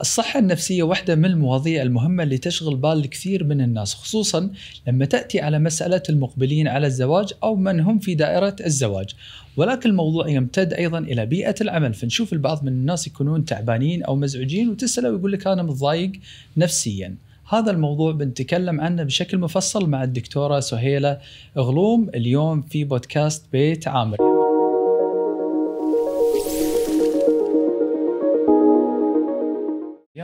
الصحة النفسية واحدة من المواضيع المهمة اللي تشغل بال الكثير من الناس خصوصا لما تأتي على مسألة المقبلين على الزواج أو من هم في دائرة الزواج ولكن الموضوع يمتد أيضا إلى بيئة العمل فنشوف البعض من الناس يكونون تعبانين أو مزعجين وتسأله ويقول لك أنا متضايق نفسيا هذا الموضوع بنتكلم عنه بشكل مفصل مع الدكتورة سهيلة غلوم اليوم في بودكاست بيت عامر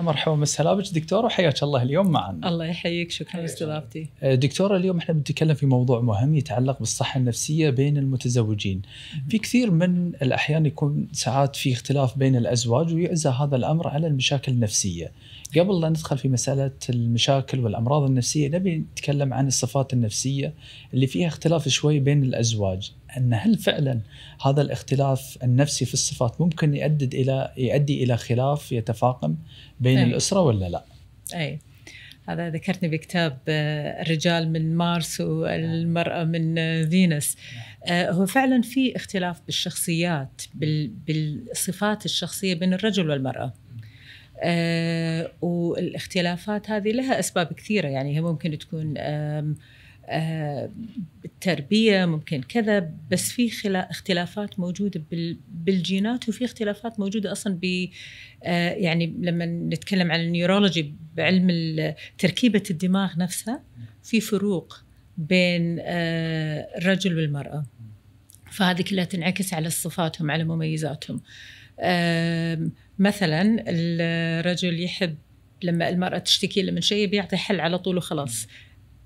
مرحبا مسهلا بك دكتوره وحياك الله اليوم معنا. الله يحييك شكرا لاستضافتي. آه، دكتور اليوم احنا بنتكلم في موضوع مهم يتعلق بالصحه النفسيه بين المتزوجين. في كثير من الاحيان يكون ساعات في اختلاف بين الازواج ويعزى هذا الامر على المشاكل النفسيه. قبل لا ندخل في مساله المشاكل والامراض النفسيه نبي نتكلم عن الصفات النفسيه اللي فيها اختلاف شوي بين الازواج ان هل فعلا هذا الاختلاف النفسي في الصفات ممكن يؤدي الى يؤدي الى خلاف يتفاقم بين أي. الاسره ولا لا؟ اي هذا ذكرتني بكتاب آه، الرجال من مارس والمرأة من فينوس آه، هو فعلا في اختلاف بالشخصيات بالصفات الشخصية بين الرجل والمرأة آه، والاختلافات هذه لها اسباب كثيره يعني هي ممكن تكون آه، بالتربيه ممكن كذا بس في اختلافات موجوده بالجينات وفي اختلافات موجوده اصلا ب آه، يعني لما نتكلم عن النيورولوجي بعلم تركيبه الدماغ نفسها في فروق بين الرجل والمراه فهذه كلها تنعكس على صفاتهم على مميزاتهم مثلا الرجل يحب لما المرأة تشتكي له من شيء بيعطي حل على طول وخلاص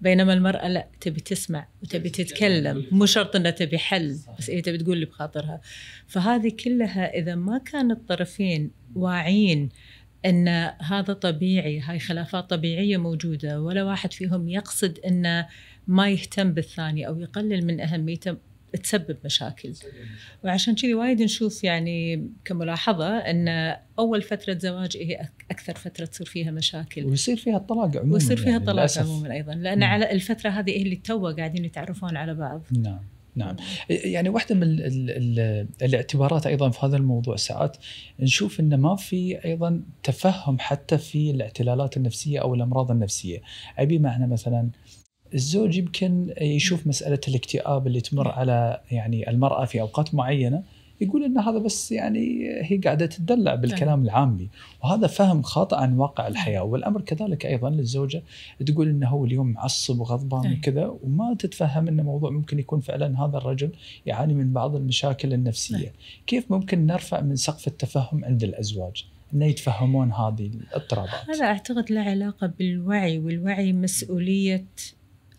بينما المرأة لا تبي تسمع وتبي تتكلم مو شرط انها تبي حل بس هي إيه تبي تقول اللي بخاطرها فهذه كلها اذا ما كان الطرفين واعين ان هذا طبيعي هاي خلافات طبيعيه موجوده ولا واحد فيهم يقصد انه ما يهتم بالثاني او يقلل من اهميته تسبب مشاكل وعشان كذي وايد نشوف يعني كملاحظه ان اول فتره زواج هي اكثر فتره تصير فيها مشاكل ويصير فيها الطلاق عموما ويصير فيها الطلاق يعني الطلاق عموما ايضا لان مم. على الفتره هذه هي إيه اللي تو قاعدين يتعرفون على بعض نعم نعم يعني واحده من الـ الـ الاعتبارات ايضا في هذا الموضوع ساعات نشوف انه ما في ايضا تفهم حتى في الاعتلالات النفسيه او الامراض النفسيه ابي بمعنى مثلا آه الزوج يمكن يشوف مساله الاكتئاب اللي تمر نعم. على يعني المراه في اوقات معينه يقول ان هذا بس يعني هي قاعده تدلع بالكلام نعم. العامي وهذا فهم خاطئ عن واقع نعم. الحياه والامر كذلك ايضا للزوجه تقول انه هو اليوم معصب وغضبان وكذا وما تتفهم ان موضوع ممكن يكون فعلا هذا الرجل يعاني من بعض المشاكل النفسيه كيف ممكن نرفع من سقف التفهم عند الازواج انه يتفهمون هذه الاضطرابات هذا اعتقد له علاقه بالوعي والوعي مسؤوليه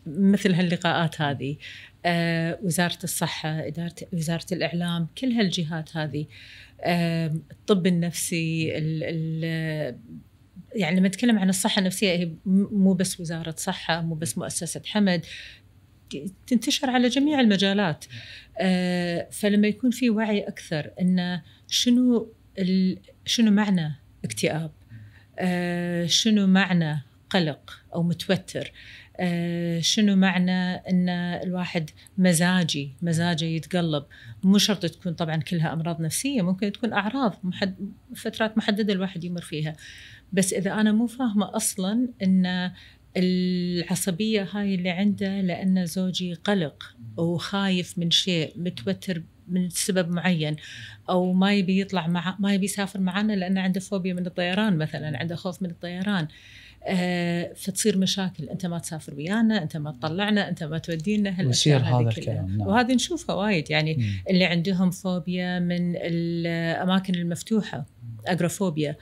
مثل هاللقاءات هذه آه، وزارة الصحة إدارة وزارة الإعلام كل هالجهات هذه الطب النفسي الـ الـ يعني لما نتكلم عن الصحة النفسية هي مو بس وزارة صحة مو بس مؤسسة حمد تنتشر على جميع المجالات آه، فلما يكون في وعي أكثر أن شنو شنو معنى اكتئاب آه، شنو معنى قلق أو متوتر آه، شنو معنى ان الواحد مزاجي مزاجه يتقلب مو شرط تكون طبعا كلها امراض نفسيه ممكن تكون اعراض محد فترات محدده الواحد يمر فيها بس اذا انا مو فاهمه اصلا ان العصبية هاي اللي عنده لأن زوجي قلق وخايف من شيء متوتر من سبب معين أو ما يبي يطلع مع ما يبي يسافر معنا لأنه عنده فوبيا من الطيران مثلا عنده خوف من الطيران آه، فتصير مشاكل انت ما تسافر ويانا انت ما تطلعنا انت ما تودينا هالاشياء هذه هذا الكلام نعم. وهذه نشوفها وايد يعني مم. اللي عندهم فوبيا من الاماكن المفتوحه اجرافوبيا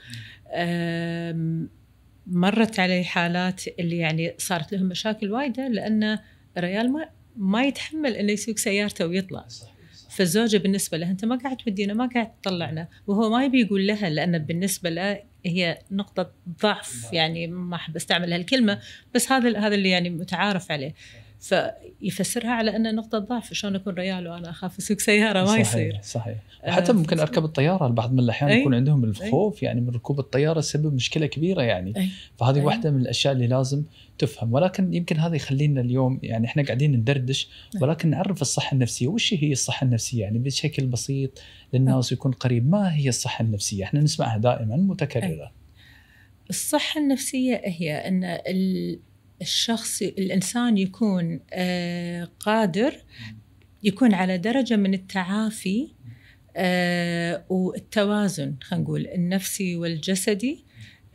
مرت علي حالات اللي يعني صارت لهم مشاكل وايده لان الريال ما ما يتحمل انه يسوق سيارته ويطلع صح. فالزوجه بالنسبه له انت ما قاعد تودينا ما قاعد تطلعنا وهو ما يبي يقول لها لان بالنسبه له هي نقطه ضعف يعني ما احب استعمل هالكلمه بس هذا هذا اللي يعني متعارف عليه فيفسرها على انها نقطه ضعف شلون اكون ريال وانا اخاف اسوق سياره ما صحيح يصير صحيح وحتى آه، ممكن اركب الطياره البعض من الاحيان يكون عندهم الخوف يعني من ركوب الطياره سبب مشكله كبيره يعني أي. فهذه واحده من الاشياء اللي لازم تفهم ولكن يمكن هذا يخلينا اليوم يعني احنا قاعدين ندردش ولكن نعرف الصحه النفسيه وش هي الصحه النفسيه يعني بشكل بسيط للناس ويكون قريب ما هي الصحه النفسيه احنا نسمعها دائما متكرره أي. الصحه النفسيه هي ان الشخص الإنسان يكون آه، قادر يكون على درجة من التعافي آه، والتوازن خلينا نقول النفسي والجسدي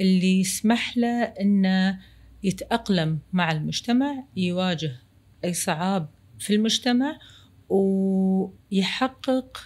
اللي يسمح له انه يتأقلم مع المجتمع يواجه أي صعاب في المجتمع ويحقق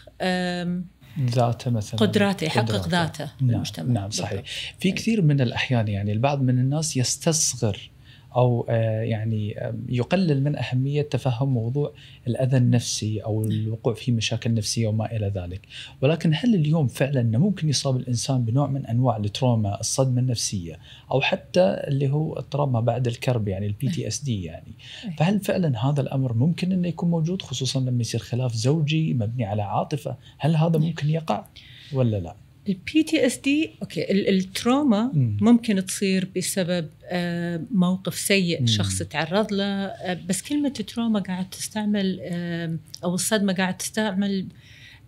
ذاته مثلا قدراته يحقق ذاته نعم في المجتمع نعم صحيح بالضبط. في نعم. كثير من الأحيان يعني البعض من الناس يستصغر او آه، يعني يقلل من اهميه تفهم موضوع الاذى النفسي او الوقوع في مشاكل نفسيه وما الى ذلك، ولكن هل اليوم فعلا ممكن يصاب الانسان بنوع من انواع التروما، الصدمه النفسيه او حتى اللي هو التروما بعد الكرب يعني البي تي اس دي يعني، إيه. فهل فعلا هذا الامر ممكن انه يكون موجود خصوصا لما يصير خلاف زوجي مبني على عاطفه، هل هذا إيه. ممكن يقع ولا لا؟ البي تي اس دي اوكي التروما ممكن تصير بسبب آه، موقف سيء شخص تعرض له آه، بس كلمه تروما قاعد تستعمل او الصدمه قاعد تستعمل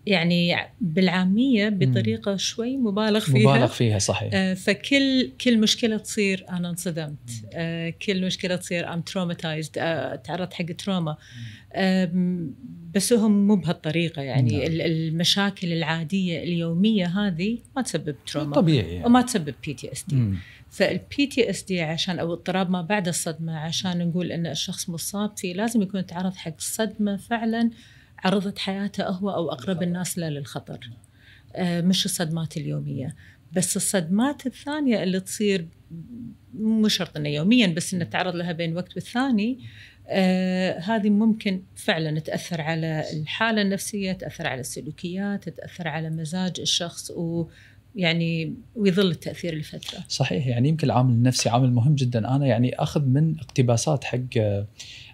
يعني بالعامية بطريقة شوي مبالغ فيها مبالغ فيها صحيح آه، فكل كل مشكلة تصير أنا انصدمت آه، كل مشكلة تصير I'm traumatized آه، تعرضت حق تروما بس هم مو بهالطريقة يعني نعم. المشاكل العادية اليومية هذه ما تسبب تروما طبيعي يعني. وما تسبب بي تي اس دي فالبي تي اس دي عشان او اضطراب ما بعد الصدمة عشان نقول ان الشخص مصاب فيه لازم يكون تعرض حق صدمة فعلا عرضت حياته هو أو أقرب الناس له للخطر آه، مش الصدمات اليومية بس الصدمات الثانية اللي تصير مو شرط انه يوميا بس انه تعرض لها بين وقت والثاني آه هذه ممكن فعلا تاثر على الحاله النفسيه، تاثر على السلوكيات، تاثر على مزاج الشخص و يعني ويظل التاثير لفتره. صحيح يعني يمكن العامل النفسي عامل مهم جدا، انا يعني اخذ من اقتباسات حق آه،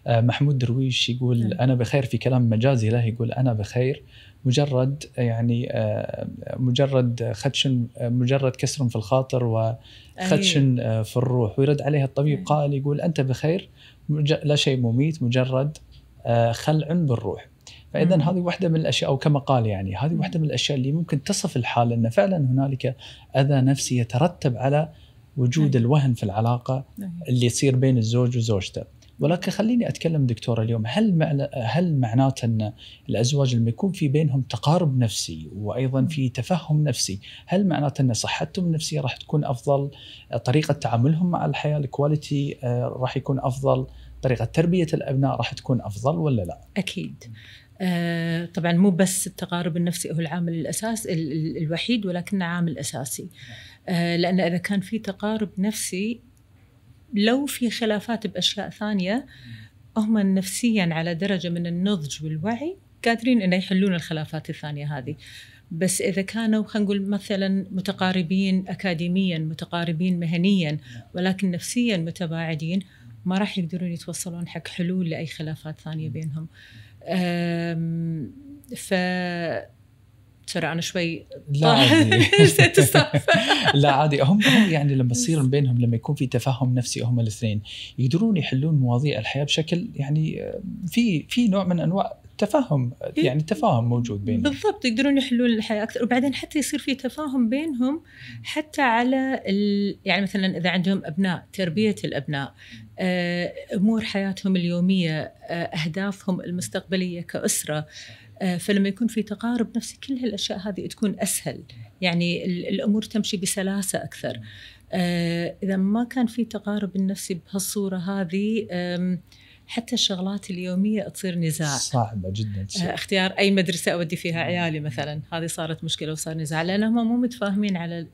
آه، محمود درويش يقول نعم. انا بخير في كلام مجازي له يقول انا بخير مجرد آه، يعني آه، مجرد خدش مجرد كسر في الخاطر وخدش أيوه. في الروح ويرد عليه الطبيب نعم. قائل يقول انت بخير لا شيء مميت مجرد خلع بالروح فاذا نعم. هذه واحده من الاشياء او كما قال يعني هذه واحده من الاشياء اللي ممكن تصف الحال ان فعلا هنالك اذى نفسي يترتب على وجود الوهن في العلاقه اللي يصير بين الزوج وزوجته ولكن خليني اتكلم دكتوره اليوم هل معنى هل معناته ان الازواج لما يكون في بينهم تقارب نفسي وايضا في تفهم نفسي، هل معناته ان صحتهم النفسيه راح تكون افضل؟ طريقه تعاملهم مع الحياه الكواليتي آه، راح يكون افضل؟ طريقه تربيه الابناء راح تكون افضل ولا لا؟ اكيد. آه طبعا مو بس التقارب النفسي هو العامل الاساس الوحيد ولكنه عامل اساسي نعم. آه لان اذا كان في تقارب نفسي لو في خلافات باشياء ثانيه هم نفسيا على درجه من النضج والوعي قادرين انه يحلون الخلافات الثانيه هذه بس اذا كانوا خلينا نقول مثلا متقاربين اكاديميا متقاربين مهنيا ولكن نفسيا متباعدين ما راح يقدرون يتوصلون حق حلول لاي خلافات ثانيه بينهم ف ترى انا شوي لا عادي لا عادي هم يعني لما يصير بينهم لما يكون في تفاهم نفسي هم الاثنين يقدرون يحلون مواضيع الحياه بشكل يعني آه، في في نوع من انواع تفاهم إيه. يعني تفاهم موجود بينهم بالضبط يقدرون يحلون الحياه اكثر وبعدين حتى يصير في تفاهم بينهم حتى على ال... يعني مثلا اذا عندهم ابناء تربيه الابناء آه، امور حياتهم اليوميه آه، اهدافهم المستقبليه كاسره آه، فلما يكون في تقارب نفسي كل هالاشياء هذه تكون اسهل يعني الامور تمشي بسلاسه اكثر آه، اذا ما كان في تقارب النفسي بهالصوره هذه حتى الشغلات اليوميه تصير نزاع صعبه جدا تصير. آه، اختيار اي مدرسه اودي فيها عيالي مثلا هذه صارت مشكله وصار نزاع لان هم مو متفاهمين على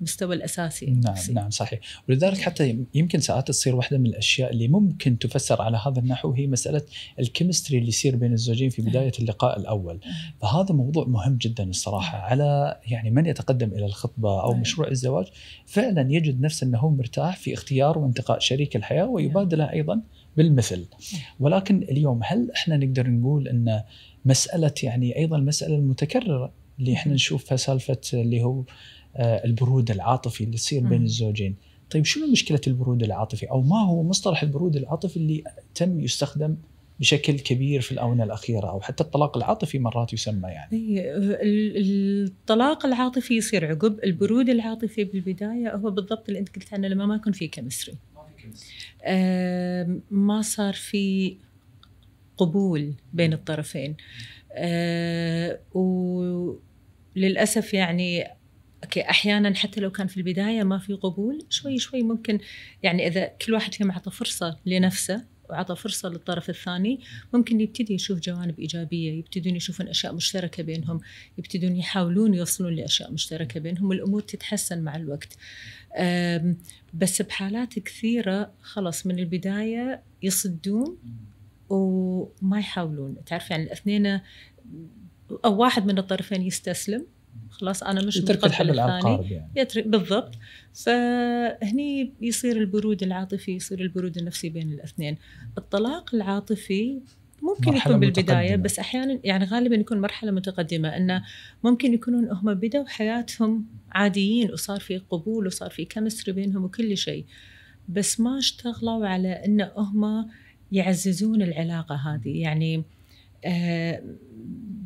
المستوى الاساسي نعم سي. نعم صحيح ولذلك حتى يمكن ساعات تصير واحده من الاشياء اللي ممكن تفسر على هذا النحو هي مساله الكيمستري اللي يصير بين الزوجين في نعم. بدايه اللقاء الاول نعم. فهذا موضوع مهم جدا الصراحه نعم. على يعني من يتقدم الى الخطبه او مشروع الزواج فعلا يجد نفسه انه مرتاح في اختيار وانتقاء شريك الحياه ويبادله ايضا بالمثل ولكن اليوم هل احنا نقدر نقول ان مساله يعني ايضا المساله المتكرره اللي احنا نشوفها سالفه اللي هو آه، البرود العاطفي اللي تصير بين الزوجين طيب شنو مشكلة البرود العاطفي أو ما هو مصطلح البرود العاطفي اللي تم يستخدم بشكل كبير في الآونة الأخيرة أو حتى الطلاق العاطفي مرات يسمى يعني الطلاق العاطفي يصير عقب البرود العاطفي بالبداية هو بالضبط اللي أنت قلت عنه لما ما يكون في كمسري ما صار في قبول بين الطرفين آه، وللأسف يعني اوكي احيانا حتى لو كان في البدايه ما في قبول شوي شوي ممكن يعني اذا كل واحد فيهم اعطى فرصه لنفسه وعطى فرصة للطرف الثاني ممكن يبتدي يشوف جوانب إيجابية يبتدون يشوفون أشياء مشتركة بينهم يبتدون يحاولون يوصلون لأشياء مشتركة بينهم الأمور تتحسن مع الوقت بس بحالات كثيرة خلاص من البداية يصدون وما يحاولون تعرف يعني الاثنين أو واحد من الطرفين يستسلم خلاص انا مش يترك الحمل على يعني يترك بالضبط فهني يصير البرود العاطفي يصير البرود النفسي بين الاثنين الطلاق العاطفي ممكن يكون بالبدايه متقدمة. بس احيانا يعني غالبا يكون مرحله متقدمه انه ممكن يكونون هم بدأوا حياتهم عاديين وصار في قبول وصار في كمستري بينهم وكل شيء بس ما اشتغلوا على ان هم يعززون العلاقه هذه يعني آه،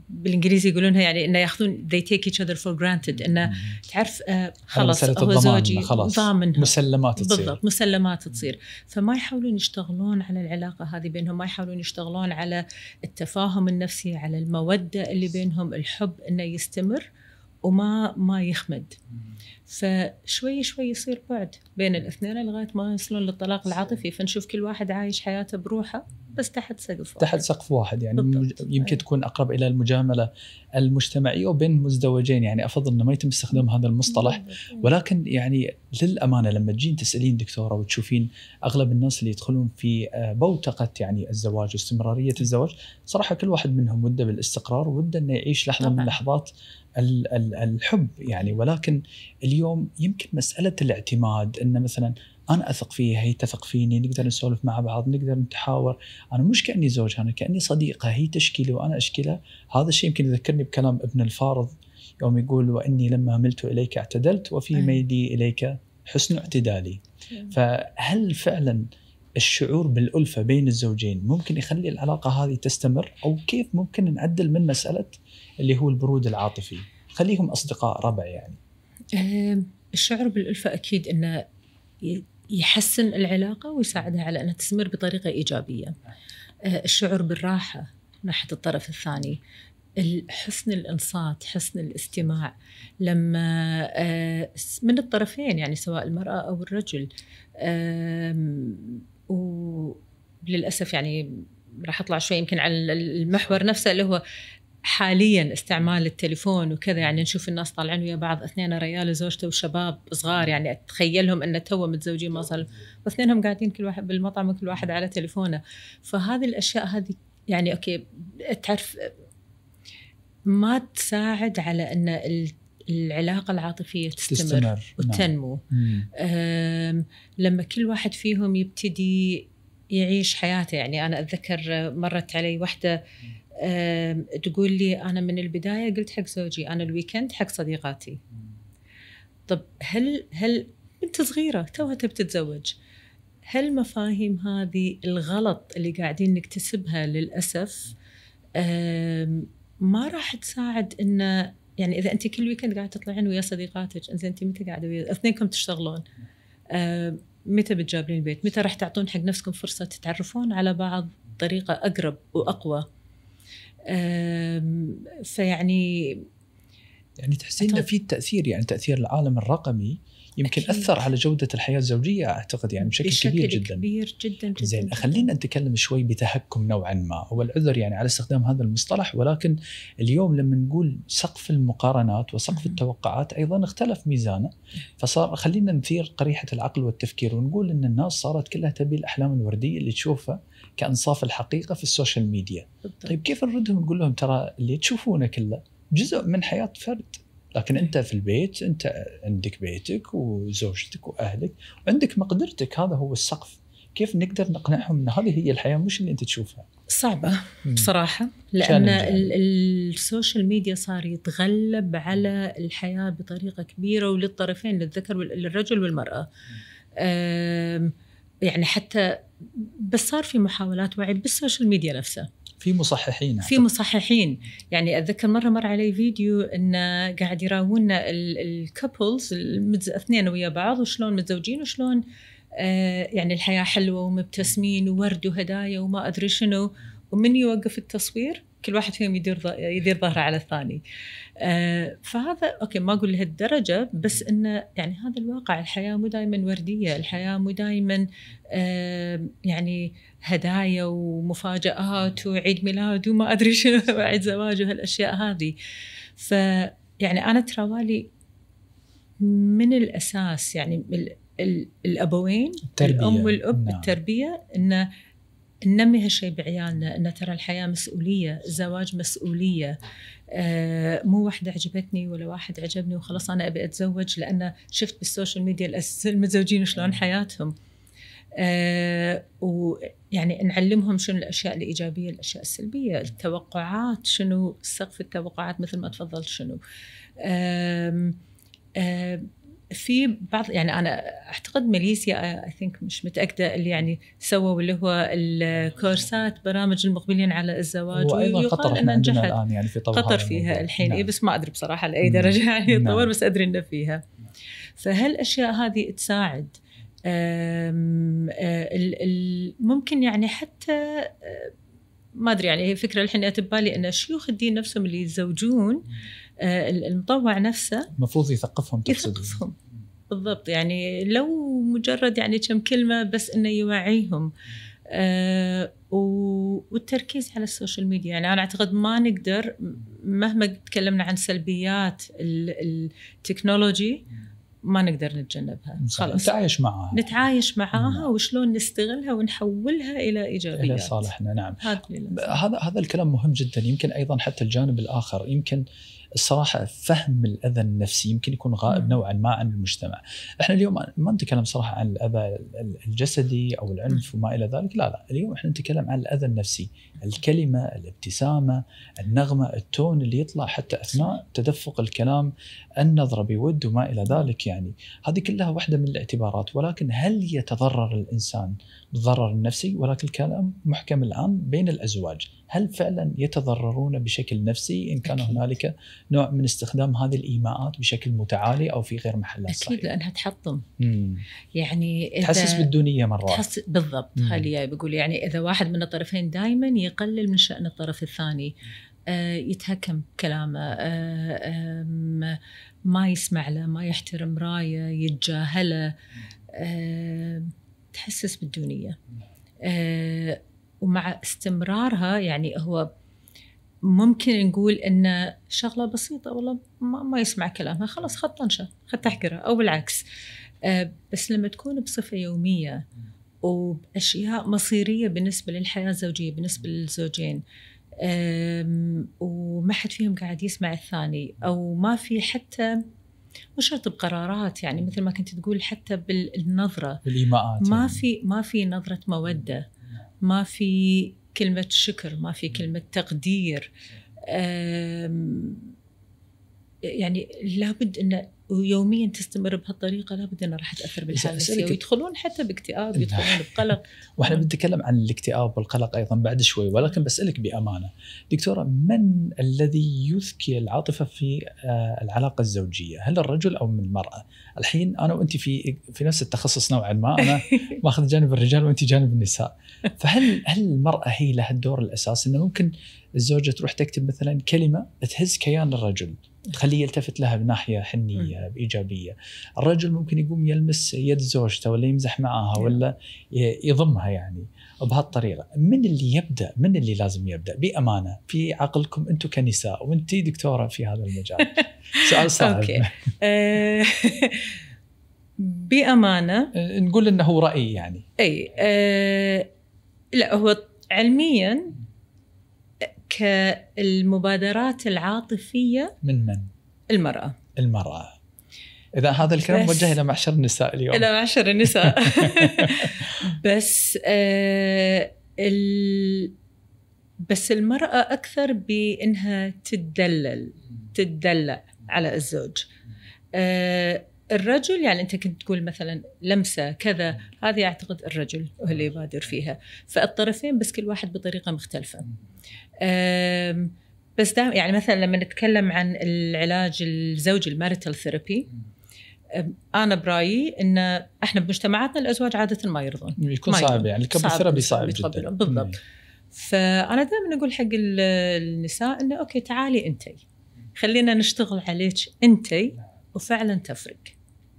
بالانجليزي يقولونها يعني انه ياخذون they take each other for granted انه تعرف آه، خلاص هو زوجي خلاص ضامن مسلمات تصير بالضبط مسلمات تصير فما يحاولون يشتغلون على العلاقه هذه بينهم ما يحاولون يشتغلون على التفاهم النفسي على الموده اللي بينهم الحب انه يستمر وما ما يخمد فشوي شوي يصير بعد بين الاثنين لغايه ما يصلون للطلاق العاطفي فنشوف كل واحد عايش حياته بروحه بس تحت سقف واحد. تحت سقف واحد يعني مج... يمكن أيه. تكون اقرب الى المجامله المجتمعيه وبين مزدوجين يعني افضل انه ما يتم استخدام هذا المصطلح أيوة. ولكن يعني للامانه لما تجين تسالين دكتوره وتشوفين اغلب الناس اللي يدخلون في آه، بوتقه يعني الزواج واستمراريه الزواج صراحه كل واحد منهم وده بالاستقرار وده انه يعيش لحظه طبعا. من لحظات الحب يعني ولكن اليوم يمكن مساله الاعتماد انه مثلا انا اثق فيها هي تثق فيني نقدر نسولف مع بعض نقدر نتحاور انا مش كاني زوجها انا كاني صديقه هي تشكيلي وانا اشكيلها هذا الشيء يمكن يذكرني بكلام ابن الفارض يوم يقول واني لما ملت اليك اعتدلت وفي نعم. ميلي اليك حسن نعم. اعتدالي نعم. فهل فعلا الشعور بالألفة بين الزوجين ممكن يخلي العلاقة هذه تستمر أو كيف ممكن نعدل من مسألة اللي هو البرود العاطفي خليهم أصدقاء ربع يعني الشعور بالألفة أكيد أنه يحسن العلاقة ويساعدها على أنها تستمر بطريقة إيجابية آه، الشعور بالراحة ناحية الطرف الثاني حسن الانصات حسن الاستماع لما آه، من الطرفين يعني سواء المراه او الرجل وللاسف يعني راح اطلع شوي يمكن على المحور نفسه اللي هو حاليا استعمال التليفون وكذا يعني نشوف الناس طالعين ويا بعض اثنين ريال وزوجته وشباب صغار يعني اتخيلهم ان تو متزوجين ما صار واثنينهم قاعدين كل واحد بالمطعم وكل واحد على تليفونه فهذه الاشياء هذه يعني اوكي تعرف ما تساعد على ان العلاقه العاطفيه تستمر, تستمر. نعم. وتنمو نعم. لما كل واحد فيهم يبتدي يعيش حياته يعني انا اتذكر مرت علي وحده تقول لي انا من البدايه قلت حق زوجي انا الويكند حق صديقاتي طب هل هل بنت صغيره توها تبي تتزوج هل مفاهيم هذه الغلط اللي قاعدين نكتسبها للاسف ما راح تساعد انه يعني اذا انت كل ويكند قاعده تطلعين ويا صديقاتك انزين انت متى قاعده ويا اثنينكم تشتغلون متى بتجابلين البيت متى راح تعطون حق نفسكم فرصه تتعرفون على بعض بطريقه اقرب واقوى فيعني يعني تحسين أتوقع. في تاثير يعني تاثير العالم الرقمي يمكن أكيد. اثر على جوده الحياه الزوجيه اعتقد يعني بشكل, بشكل كبير جدا كبير جدا جدا زين خلينا نتكلم شوي بتهكم نوعا ما هو العذر يعني على استخدام هذا المصطلح ولكن اليوم لما نقول سقف المقارنات وسقف م- التوقعات ايضا اختلف ميزانه فصار خلينا نثير قريحه العقل والتفكير ونقول ان الناس صارت كلها تبي الاحلام الورديه اللي تشوفها كانصاف الحقيقه في السوشيال ميديا بالضبط. طيب كيف نردهم نقول لهم ترى اللي تشوفونه كله جزء من حياه فرد لكن إيه. انت في البيت انت عندك بيتك وزوجتك واهلك وعندك مقدرتك هذا هو السقف كيف نقدر نقنعهم ان هذه هي الحياه مش اللي انت تشوفها صعبة بصراحة لأن السوشيال ميديا صار يتغلب على الحياة بطريقة كبيرة وللطرفين للذكر للرجل والمرأة يعني حتى بس صار في محاولات وعي بالسوشيال ميديا نفسها في مصححين في مصححين يعني اتذكر مره مر علي فيديو انه قاعد يراونا الكبلز اثنين ويا بعض وشلون متزوجين وشلون آه، يعني الحياه حلوه ومبتسمين وورد وهدايا وما ادري شنو ومن يوقف التصوير كل واحد فيهم يدير يدير ظهره على الثاني آه، فهذا اوكي ما اقول لهالدرجه بس انه يعني هذا الواقع الحياه مو دائما ورديه، الحياه مو دائما آه، يعني هدايا ومفاجات وعيد ميلاد وما ادري شنو وعيد زواج وهالاشياء هذه. ف يعني انا تراوالي من الاساس يعني الابوين التربية. الام والاب نعم. التربيه انه ننمي هالشيء بعيالنا ان ترى الحياه مسؤوليه، الزواج مسؤوليه، آه مو واحده عجبتني ولا واحد عجبني وخلاص انا ابي اتزوج لان شفت بالسوشيال ميديا المتزوجين شلون حياتهم. آه ويعني نعلمهم شنو الاشياء الايجابيه الاشياء السلبيه التوقعات شنو سقف التوقعات مثل ما تفضلت شنو آه آه في بعض يعني انا اعتقد ماليزيا اي ثينك مش متاكده اللي يعني سووا اللي هو الكورسات برامج المقبلين على الزواج وايضا قطر احنا نجحت الان يعني في قطر يعني فيها الحين إيه، نعم. إيه بس ما ادري بصراحه لاي نعم. درجه يعني نعم. تطور نعم. بس ادري انه فيها فهالاشياء هذه تساعد آه، ممكن يعني حتى آه، ما ادري يعني هي فكره الحين اتت ببالي ان شيوخ الدين نفسهم اللي يتزوجون آه، المطوع نفسه المفروض يثقفهم تقصد يثقفهم بالضبط يعني لو مجرد يعني كم كلمه بس انه يوعيهم آه والتركيز على السوشيال ميديا يعني انا اعتقد ما نقدر مهما تكلمنا عن سلبيات التكنولوجي ما نقدر نتجنبها خلاص نتعايش معها نتعايش معها نعم. وشلون نستغلها ونحولها الى ايجابيات الى صالحنا نعم هذا هذا الكلام مهم جدا يمكن ايضا حتى الجانب الاخر يمكن الصراحه فهم الاذى النفسي يمكن يكون غائب نوعا ما عن المجتمع. احنا اليوم ما نتكلم صراحه عن الاذى الجسدي او العنف وما الى ذلك، لا لا، اليوم احنا نتكلم عن الاذى النفسي، الكلمه، الابتسامه، النغمه، التون اللي يطلع حتى اثناء تدفق الكلام، النظره بود وما الى ذلك يعني، هذه كلها واحده من الاعتبارات، ولكن هل يتضرر الانسان الضرر النفسي ولكن الكلام محكم الآن بين الأزواج هل فعلا يتضررون بشكل نفسي إن كان هنالك نوع من استخدام هذه الإيماءات بشكل متعالي أو في غير محلها الصحيح أكيد لأنها تحطم مم. يعني تحسس بالدونية مرات تحس بالضبط هاليا بقول يعني إذا واحد من الطرفين دائما يقلل من شأن الطرف الثاني آه، يتهكم بكلامه آه، ما يسمع له ما يحترم رايه يتجاهله آه، تحسس بالدونيه آه ومع استمرارها يعني هو ممكن نقول ان شغله بسيطه والله ما, ما يسمع كلامها خلاص خط طنشه خط تحقره او بالعكس آه بس لما تكون بصفه يوميه وباشياء مصيريه بالنسبه للحياه الزوجيه بالنسبه للزوجين وما حد فيهم قاعد يسمع الثاني او ما في حتى مش شرط بقرارات يعني مثل ما كنت تقول حتى بالنظره بالايماءات ما يعني. في ما في نظره موده ما في كلمه شكر ما في كلمه تقدير يعني لابد ان يوميا تستمر بهالطريقه لابد انها راح تاثر إيه، بالحاله النفسيه ويدخلون حتى باكتئاب يدخلون بقلق واحنا بنتكلم عن الاكتئاب والقلق ايضا بعد شوي ولكن بسالك بامانه دكتوره من الذي يذكي العاطفه في آه، العلاقه الزوجيه؟ هل الرجل او من المراه؟ الحين انا وانت في في نفس التخصص نوعا ما انا ماخذ جانب الرجال وانت جانب النساء فهل هل المراه هي لها الدور الاساسي انه ممكن الزوجه تروح تكتب مثلا كلمه تهز كيان الرجل خليه يلتفت لها بناحيه حنيه بايجابيه الرجل ممكن يقوم يلمس يد زوجته ولا يمزح معها ولا يضمها يعني بهالطريقه من اللي يبدا من اللي لازم يبدا بامانه في عقلكم انتم كنساء وانت دكتوره في هذا المجال سؤال صعب اوكي آه، بامانه نقول انه راي يعني اي أه لا هو علميا كالمبادرات العاطفيه من من؟ المراه المراه اذا هذا الكلام موجه الى معشر النساء اليوم الى معشر النساء بس آه ال... بس المراه اكثر بانها تدلل تدلع على الزوج آه الرجل يعني انت كنت تقول مثلا لمسه كذا هذه اعتقد الرجل هو اللي يبادر فيها فالطرفين بس كل واحد بطريقه مختلفه بس دائما يعني مثلا لما نتكلم عن العلاج الزوجي الماريتال ثيرابي انا برايي ان احنا بمجتمعاتنا الازواج عاده ما يرضون يعني يكون ما صعب يعني الكبل ثيرابي صعب, صعب جدا بالضبط فانا دائما اقول حق النساء انه اوكي تعالي انتي خلينا نشتغل عليك انتي وفعلا تفرق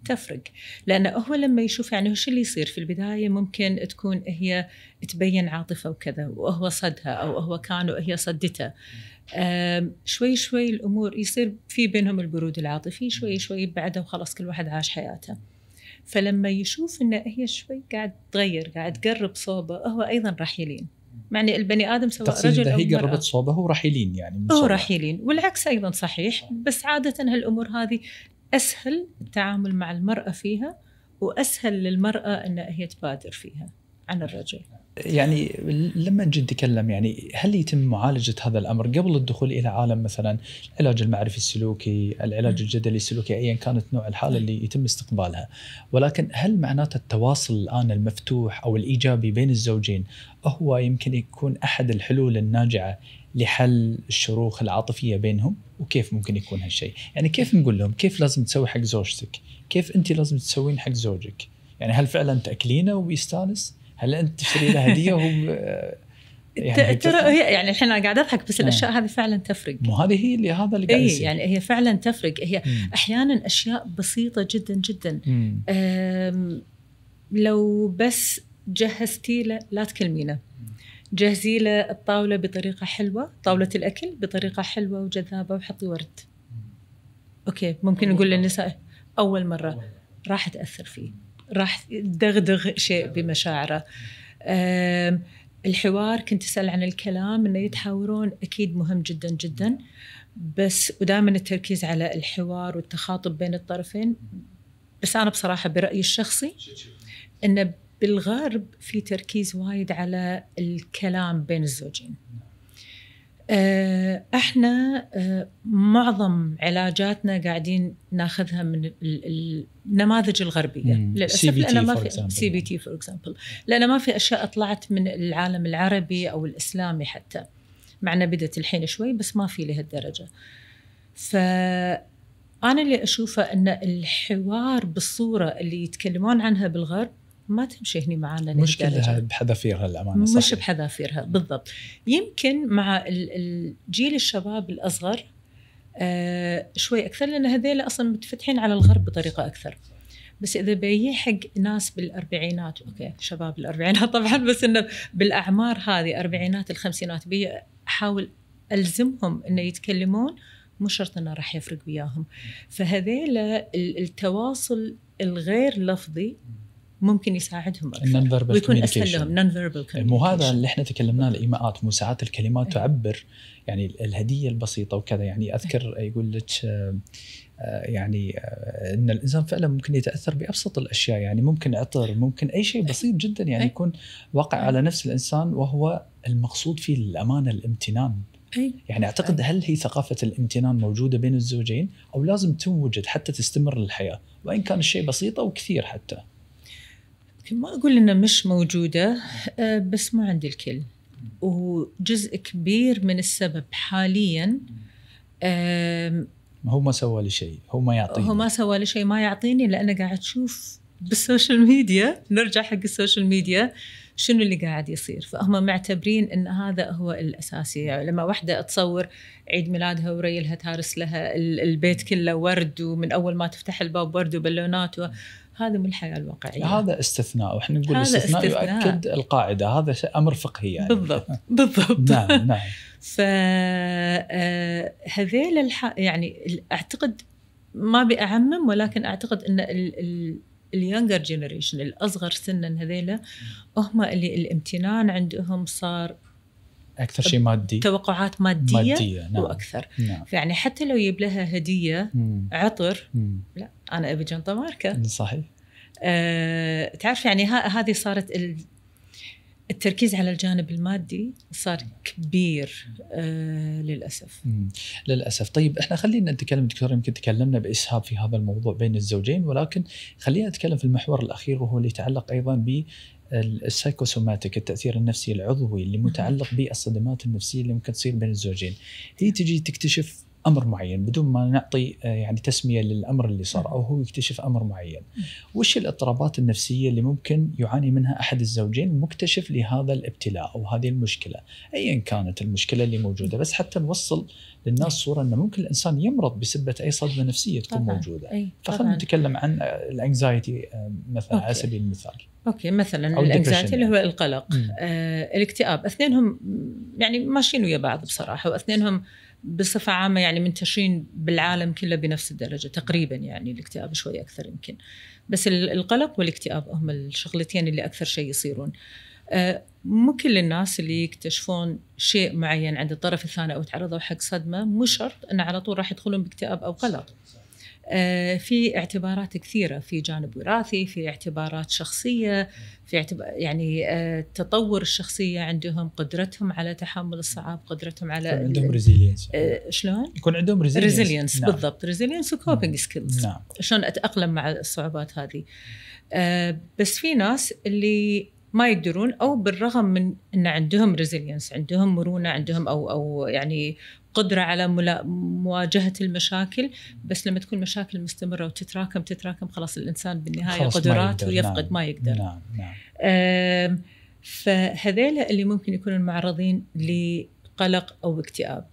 تفرق لأنه هو لما يشوف يعني وش اللي يصير في البداية ممكن تكون هي تبين عاطفة وكذا وهو صدها أو هو كان وهي صدته شوي شوي الأمور يصير في بينهم البرود العاطفي شوي شوي بعده وخلاص كل واحد عاش حياته فلما يشوف ان هي شوي قاعد تغير قاعد تقرب صوبه هو ايضا راح يلين يعني البني ادم سواء رجل او هي قربت صوبه هو راح يلين يعني هو راح يلين والعكس ايضا صحيح بس عاده هالامور هذه أسهل التعامل مع المرأة فيها وأسهل للمرأة أن هي تبادر فيها عن الرجل يعني لما نجي نتكلم يعني هل يتم معالجه هذا الامر قبل الدخول الى عالم مثلا العلاج المعرفي السلوكي، العلاج الجدلي السلوكي ايا كانت نوع الحاله اللي يتم استقبالها، ولكن هل معناته التواصل الان المفتوح او الايجابي بين الزوجين هو يمكن يكون احد الحلول الناجعه لحل الشروخ العاطفيه بينهم وكيف ممكن يكون هالشيء يعني كيف نقول لهم كيف لازم تسوي حق زوجتك كيف انت لازم تسوين حق زوجك يعني هل فعلا تاكلينه وبيستانس هل انت تشتري له هديه وهو آه، يعني ترى هي يعني الحين انا قاعده اضحك بس نعم. الاشياء هذه فعلا تفرق مو هذه هي اللي هذا اللي قاعد إيه، يصير يعني هي فعلا تفرق هي مم. احيانا اشياء بسيطه جدا جدا لو بس جهزتي له لا تكلمينه جهزي له الطاوله بطريقه حلوه طاوله الاكل بطريقه حلوه وجذابه وحطي ورد اوكي ممكن نقول للنساء اول مره راح تاثر فيه راح تدغدغ شيء بمشاعره الحوار كنت اسال عن الكلام انه يتحاورون اكيد مهم جدا جدا بس ودائما التركيز على الحوار والتخاطب بين الطرفين بس انا بصراحه برايي الشخصي انه بالغرب في تركيز وايد على الكلام بين الزوجين آه، احنا آه، معظم علاجاتنا قاعدين ناخذها من النماذج الغربيه مم. للاسف لان ما في سي بي تي فور اكزامبل لان ما في اشياء طلعت من العالم العربي او الاسلامي حتى معنا بدت الحين شوي بس ما في لهالدرجه ف انا اللي اشوفه ان الحوار بالصوره اللي يتكلمون عنها بالغرب ما تمشي هني معانا مشكلة بحذافيرها للأمانة مش بحذافيرها بالضبط يمكن مع الجيل الشباب الأصغر آه، شوي أكثر لأن هذيلا أصلا متفتحين على الغرب بطريقة أكثر بس اذا بيجي حق ناس بالاربعينات اوكي شباب الاربعينات طبعا بس انه بالاعمار هذه اربعينات الخمسينات بي احاول الزمهم انه يتكلمون مو شرط انه راح يفرق وياهم فهذيلا التواصل الغير لفظي ممكن يساعدهم اكثر ويكون اسهل لهم نون فيربال وهذا اللي احنا تكلمنا الايماءات الايماءات ساعات الكلمات أيه. تعبر يعني الهديه البسيطه وكذا يعني اذكر أيه. يقول لك آه، آه، يعني آه، ان الانسان فعلا ممكن يتاثر بابسط الاشياء يعني ممكن عطر ممكن اي شيء إيه. بسيط جدا يعني أيه. يكون واقع إيه. على نفس الانسان وهو المقصود فيه الامانه الامتنان أي. يعني اعتقد إيه. هل هي ثقافه الامتنان موجوده بين الزوجين او لازم توجد حتى تستمر الحياه وان كان الشيء بسيط او كثير حتى ما اقول انها مش موجوده آه، بس مو عند الكل وجزء كبير من السبب حاليا هو ما سوى لي شيء هو ما يعطيني هو ما سوى لي شيء ما يعطيني لانه قاعد اشوف بالسوشيال ميديا نرجع حق السوشيال ميديا شنو اللي قاعد يصير فهم معتبرين ان هذا هو الاساسي يعني لما واحده تصور عيد ميلادها وريلها تارس لها البيت كله ورد ومن اول ما تفتح الباب ورد وبالونات و... هذا من الحياه الواقعيه هذا استثناء واحنا نقول استثناء, استثناء يؤكد القاعده هذا امر فقهي يعني بالضبط بالضبط نعم نعم فهذيل آه، الح... يعني اعتقد ما بأعمم ولكن اعتقد ان ال... ال... اليونجر جنريشن الاصغر سنا هذيلا هم اللي الامتنان عندهم صار اكثر شيء مادي توقعات ماديه, مادية. نعم. واكثر نعم. فيعني حتى لو يجيب لها هديه مم. عطر مم. لا انا ابي جنطه ماركه صحيح أه تعرف يعني هذه صارت ال... التركيز على الجانب المادي صار كبير آه للاسف مم. للاسف طيب احنا خلينا نتكلم دكتور يمكن تكلمنا باسهاب في هذا الموضوع بين الزوجين ولكن خلينا نتكلم في المحور الاخير وهو اللي يتعلق ايضا السايكوسوماتيك التاثير النفسي العضوي اللي متعلق بالصدمات النفسيه اللي ممكن تصير بين الزوجين هي تجي تكتشف امر معين بدون ما نعطي آه، يعني تسميه للامر اللي صار او هو يكتشف امر معين. وش الاضطرابات النفسيه اللي ممكن يعاني منها احد الزوجين المكتشف لهذا الابتلاء او هذه المشكله، ايا كانت المشكله اللي موجوده بس حتى نوصل للناس صوره انه ممكن الانسان يمرض بسبه اي صدمه نفسيه تكون طبعاً. موجوده. أي. فخلينا نتكلم عن آه، الانكزايتي آه، مثلا على سبيل المثال. اوكي مثلا الانكزايتي اللي هو يعني. القلق، آه الاكتئاب، اثنينهم يعني ماشيين ويا بعض بصراحه واثنينهم بصفة عامة يعني منتشرين بالعالم كله بنفس الدرجة تقريبا يعني الاكتئاب شوي أكثر يمكن بس القلق والاكتئاب هم الشغلتين اللي أكثر شيء يصيرون آه، مو كل الناس اللي يكتشفون شيء معين عند الطرف الثاني أو تعرضوا حق صدمة مو شرط أن على طول راح يدخلون باكتئاب أو قلق آه، في اعتبارات كثيره في جانب وراثي في اعتبارات شخصيه في اعتبار يعني آه، تطور الشخصيه عندهم قدرتهم على تحمل الصعاب قدرتهم على يكون عندهم ريزيلينس آه، شلون يكون عندهم ريزيلينس ريزيلينس نعم. بالضبط ريزيلينس وكوبنج سكيلز نعم. شلون اتاقلم مع الصعوبات هذه بس في ناس اللي ما يقدرون او بالرغم من ان عندهم ريزيلينس عندهم مرونه عندهم او او يعني قدرة على مواجهة المشاكل بس لما تكون مشاكل مستمرة وتتراكم تتراكم خلاص الإنسان بالنهاية قدراته ويفقد نعم ما يقدر نعم نعم فهذيلا اللي ممكن يكونوا معرضين لقلق أو اكتئاب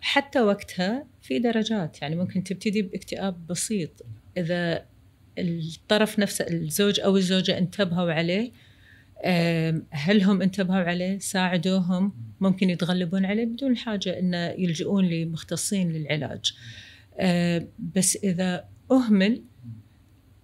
حتى وقتها في درجات يعني ممكن تبتدي باكتئاب بسيط إذا الطرف نفسه الزوج أو الزوجة انتبهوا عليه هل هم انتبهوا عليه ساعدوهم ممكن يتغلبون عليه بدون حاجه انه يلجؤون لمختصين للعلاج بس اذا اهمل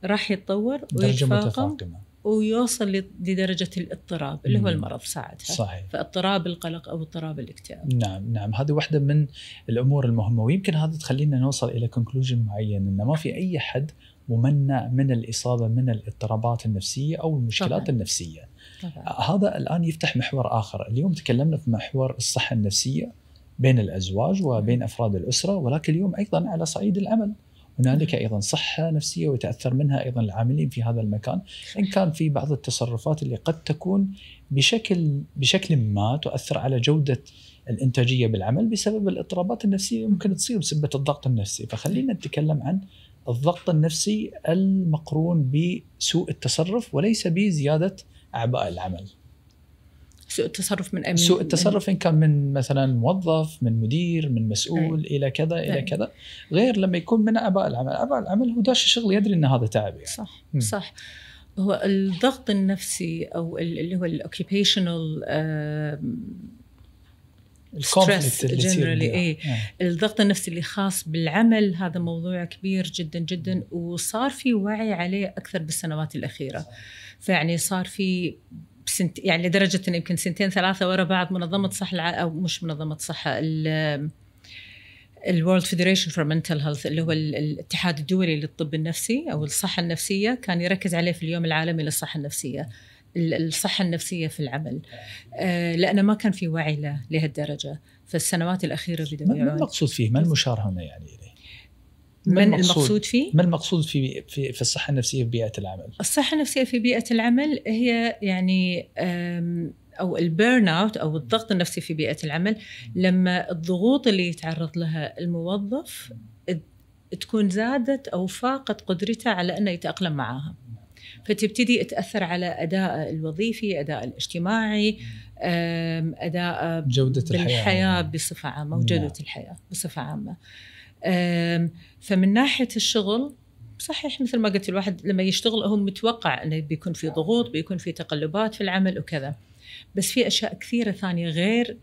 راح يتطور ويتفاقم ويوصل لدرجة الاضطراب اللي هو المرض ساعتها صحيح فاضطراب القلق أو اضطراب الاكتئاب نعم نعم هذه واحدة من الأمور المهمة ويمكن هذا تخلينا نوصل إلى كونكلوجن معين أنه ما في أي حد ممنع من الاصابه من الاضطرابات النفسيه او المشكلات طبعا. النفسيه. طبعا. آه، هذا الان يفتح محور اخر، اليوم تكلمنا في محور الصحه النفسيه بين الازواج وبين افراد الاسره ولكن اليوم ايضا على صعيد العمل. هنالك ايضا صحه نفسيه ويتاثر منها ايضا العاملين في هذا المكان ان كان في بعض التصرفات اللي قد تكون بشكل بشكل ما تؤثر على جوده الانتاجيه بالعمل بسبب الاضطرابات النفسيه ممكن تصير بسبب الضغط النفسي فخلينا نتكلم عن الضغط النفسي المقرون بسوء التصرف وليس بزياده اعباء العمل. سوء التصرف من أمين سوء التصرف ان كان من مثلا موظف من مدير من مسؤول أي. الى كذا الى كذا غير لما يكون من أعباء العمل أعباء العمل هو داش الشغل يدري ان هذا تعب يعني. صح م. صح هو الضغط النفسي او اللي هو الاوكيبيشنال الكونفليكت جنرالي اي الضغط النفسي اللي خاص بالعمل هذا موضوع كبير جدا جدا وصار في وعي عليه اكثر بالسنوات الاخيره فيعني صار في سنت يعني لدرجه انه يمكن سنتين ثلاثه ورا بعض منظمه صحه الع... او مش منظمه صحه الورلد فيدريشن فور منتل هيلث اللي هو الاتحاد الدولي للطب النفسي او الصحه النفسيه كان يركز عليه في اليوم العالمي للصحه النفسيه الصحة النفسية في العمل آه، لأنه ما كان في وعي له لهالدرجة فالسنوات الأخيرة بدأوا ما المقصود فيه ما المشار هنا يعني إليه ما من المقصود فيه؟ ما المقصود في في في الصحة النفسية في بيئة العمل؟ الصحة النفسية في بيئة العمل هي يعني او البيرن اوت او الضغط النفسي في بيئه العمل لما الضغوط اللي يتعرض لها الموظف تكون زادت او فاقت قدرته على انه يتاقلم معها. فتبتدي تاثر على اداء الوظيفي اداء الاجتماعي اداء جوده الحياه بالحياه بصفه عامه وجوده نعم. الحياه بصفه عامه فمن ناحيه الشغل صحيح مثل ما قلت الواحد لما يشتغل هو متوقع انه بيكون في ضغوط بيكون في تقلبات في العمل وكذا بس في اشياء كثيره ثانيه غير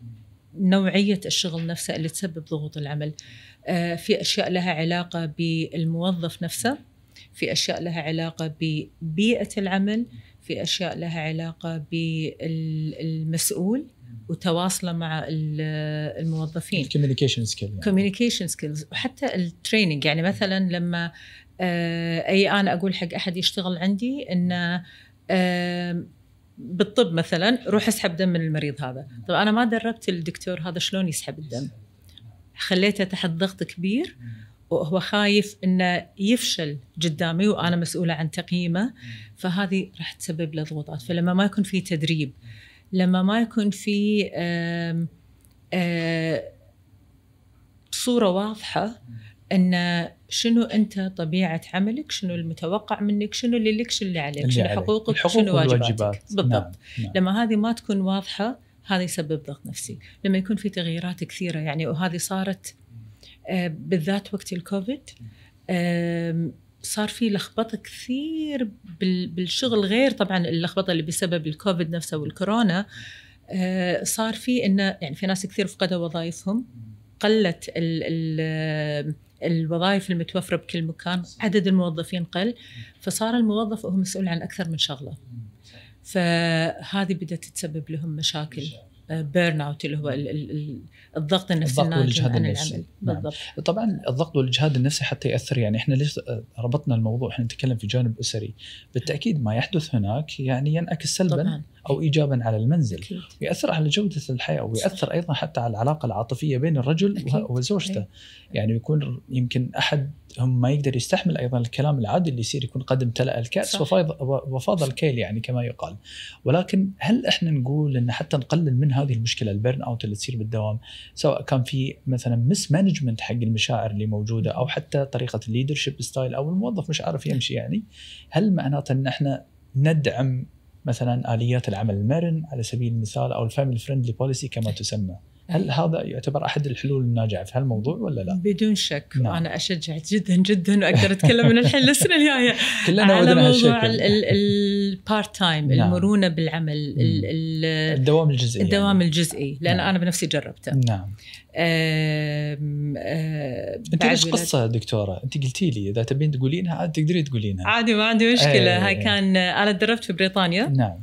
نوعيه الشغل نفسه اللي تسبب ضغوط العمل آه، في اشياء لها علاقه بالموظف نفسه في اشياء لها علاقه ببيئه العمل في اشياء لها علاقه بالمسؤول وتواصله مع الموظفين الكوميونيكيشن سكيلز كوميونيكيشن سكيلز وحتى التريننج يعني مثلا لما آه، اي انا اقول حق احد يشتغل عندي انه بالطب مثلا روح اسحب دم من المريض هذا طب انا ما دربت الدكتور هذا شلون يسحب الدم خليته تحت ضغط كبير وهو خايف انه يفشل قدامي وانا مسؤوله عن تقييمه فهذه راح تسبب له ضغوطات فلما ما يكون في تدريب لما ما يكون في صوره واضحه ان شنو انت طبيعه عملك شنو المتوقع منك شنو اللي لك شنو اللي عليك شنو حقوقك الحقوق شنو واجباتك بالضبط نعم. نعم. لما هذه ما تكون واضحه هذا يسبب ضغط نفسي لما يكون في تغييرات كثيره يعني وهذه صارت آه، بالذات وقت الكوفيد صار في لخبطه كثير بالشغل غير طبعا اللخبطه اللي بسبب الكوفيد نفسه والكورونا آه، صار في انه يعني في ناس كثير فقدوا وظائفهم قلت الـ الـ الوظائف المتوفره بكل مكان عدد الموظفين قل فصار الموظف هو مسؤول عن اكثر من شغله فهذه بدات تسبب لهم مشاكل بيرن اوت اللي هو الضغط النفسي نعم. الضغط والإجهاد النفسي بالضبط نعم. طبعا الضغط والاجهاد النفسي حتى ياثر يعني احنا ليش ربطنا الموضوع احنا نتكلم في جانب اسري بالتاكيد ما يحدث هناك يعني ينعكس سلبا طبعا. او إيه. ايجابا على المنزل أكيد. ويأثر على جوده الحياه ويأثر ايضا حتى على العلاقه العاطفيه بين الرجل أكيد. وزوجته أكيد. يعني يكون يمكن احد هم ما يقدر يستحمل ايضا الكلام العادي اللي يصير يكون قد امتلأ الكأس وفاض وفاض الكيل يعني كما يقال ولكن هل احنا نقول ان حتى نقلل من هذه المشكله البرن اوت اللي تصير بالدوام سواء كان في مثلا مس مانجمنت حق المشاعر اللي موجوده او حتى طريقه الليدرشيب ستايل او الموظف مش عارف يمشي يعني هل معناته ان احنا ندعم مثلا اليات العمل المرن على سبيل المثال او الفاميلي فريندلي بوليسي كما تسمى هل هذا يعتبر احد الحلول الناجعه في هالموضوع ولا لا؟ بدون شك نعم. انا اشجع جدا جدا واقدر اتكلم من الحين للسنه الجايه كلنا على موضوع البارت تايم نعم. المرونه بالعمل الدوام الجزئي يعني. الدوام يعني. الجزئي لان نعم. انا بنفسي جربته نعم أم أم انت ليش قصه دكتوره؟ انت قلتي لي اذا تبين تقولينها عاد تقدرين تقولينها عادي ما عندي مشكله إيه. هاي كان انا تدربت في بريطانيا نعم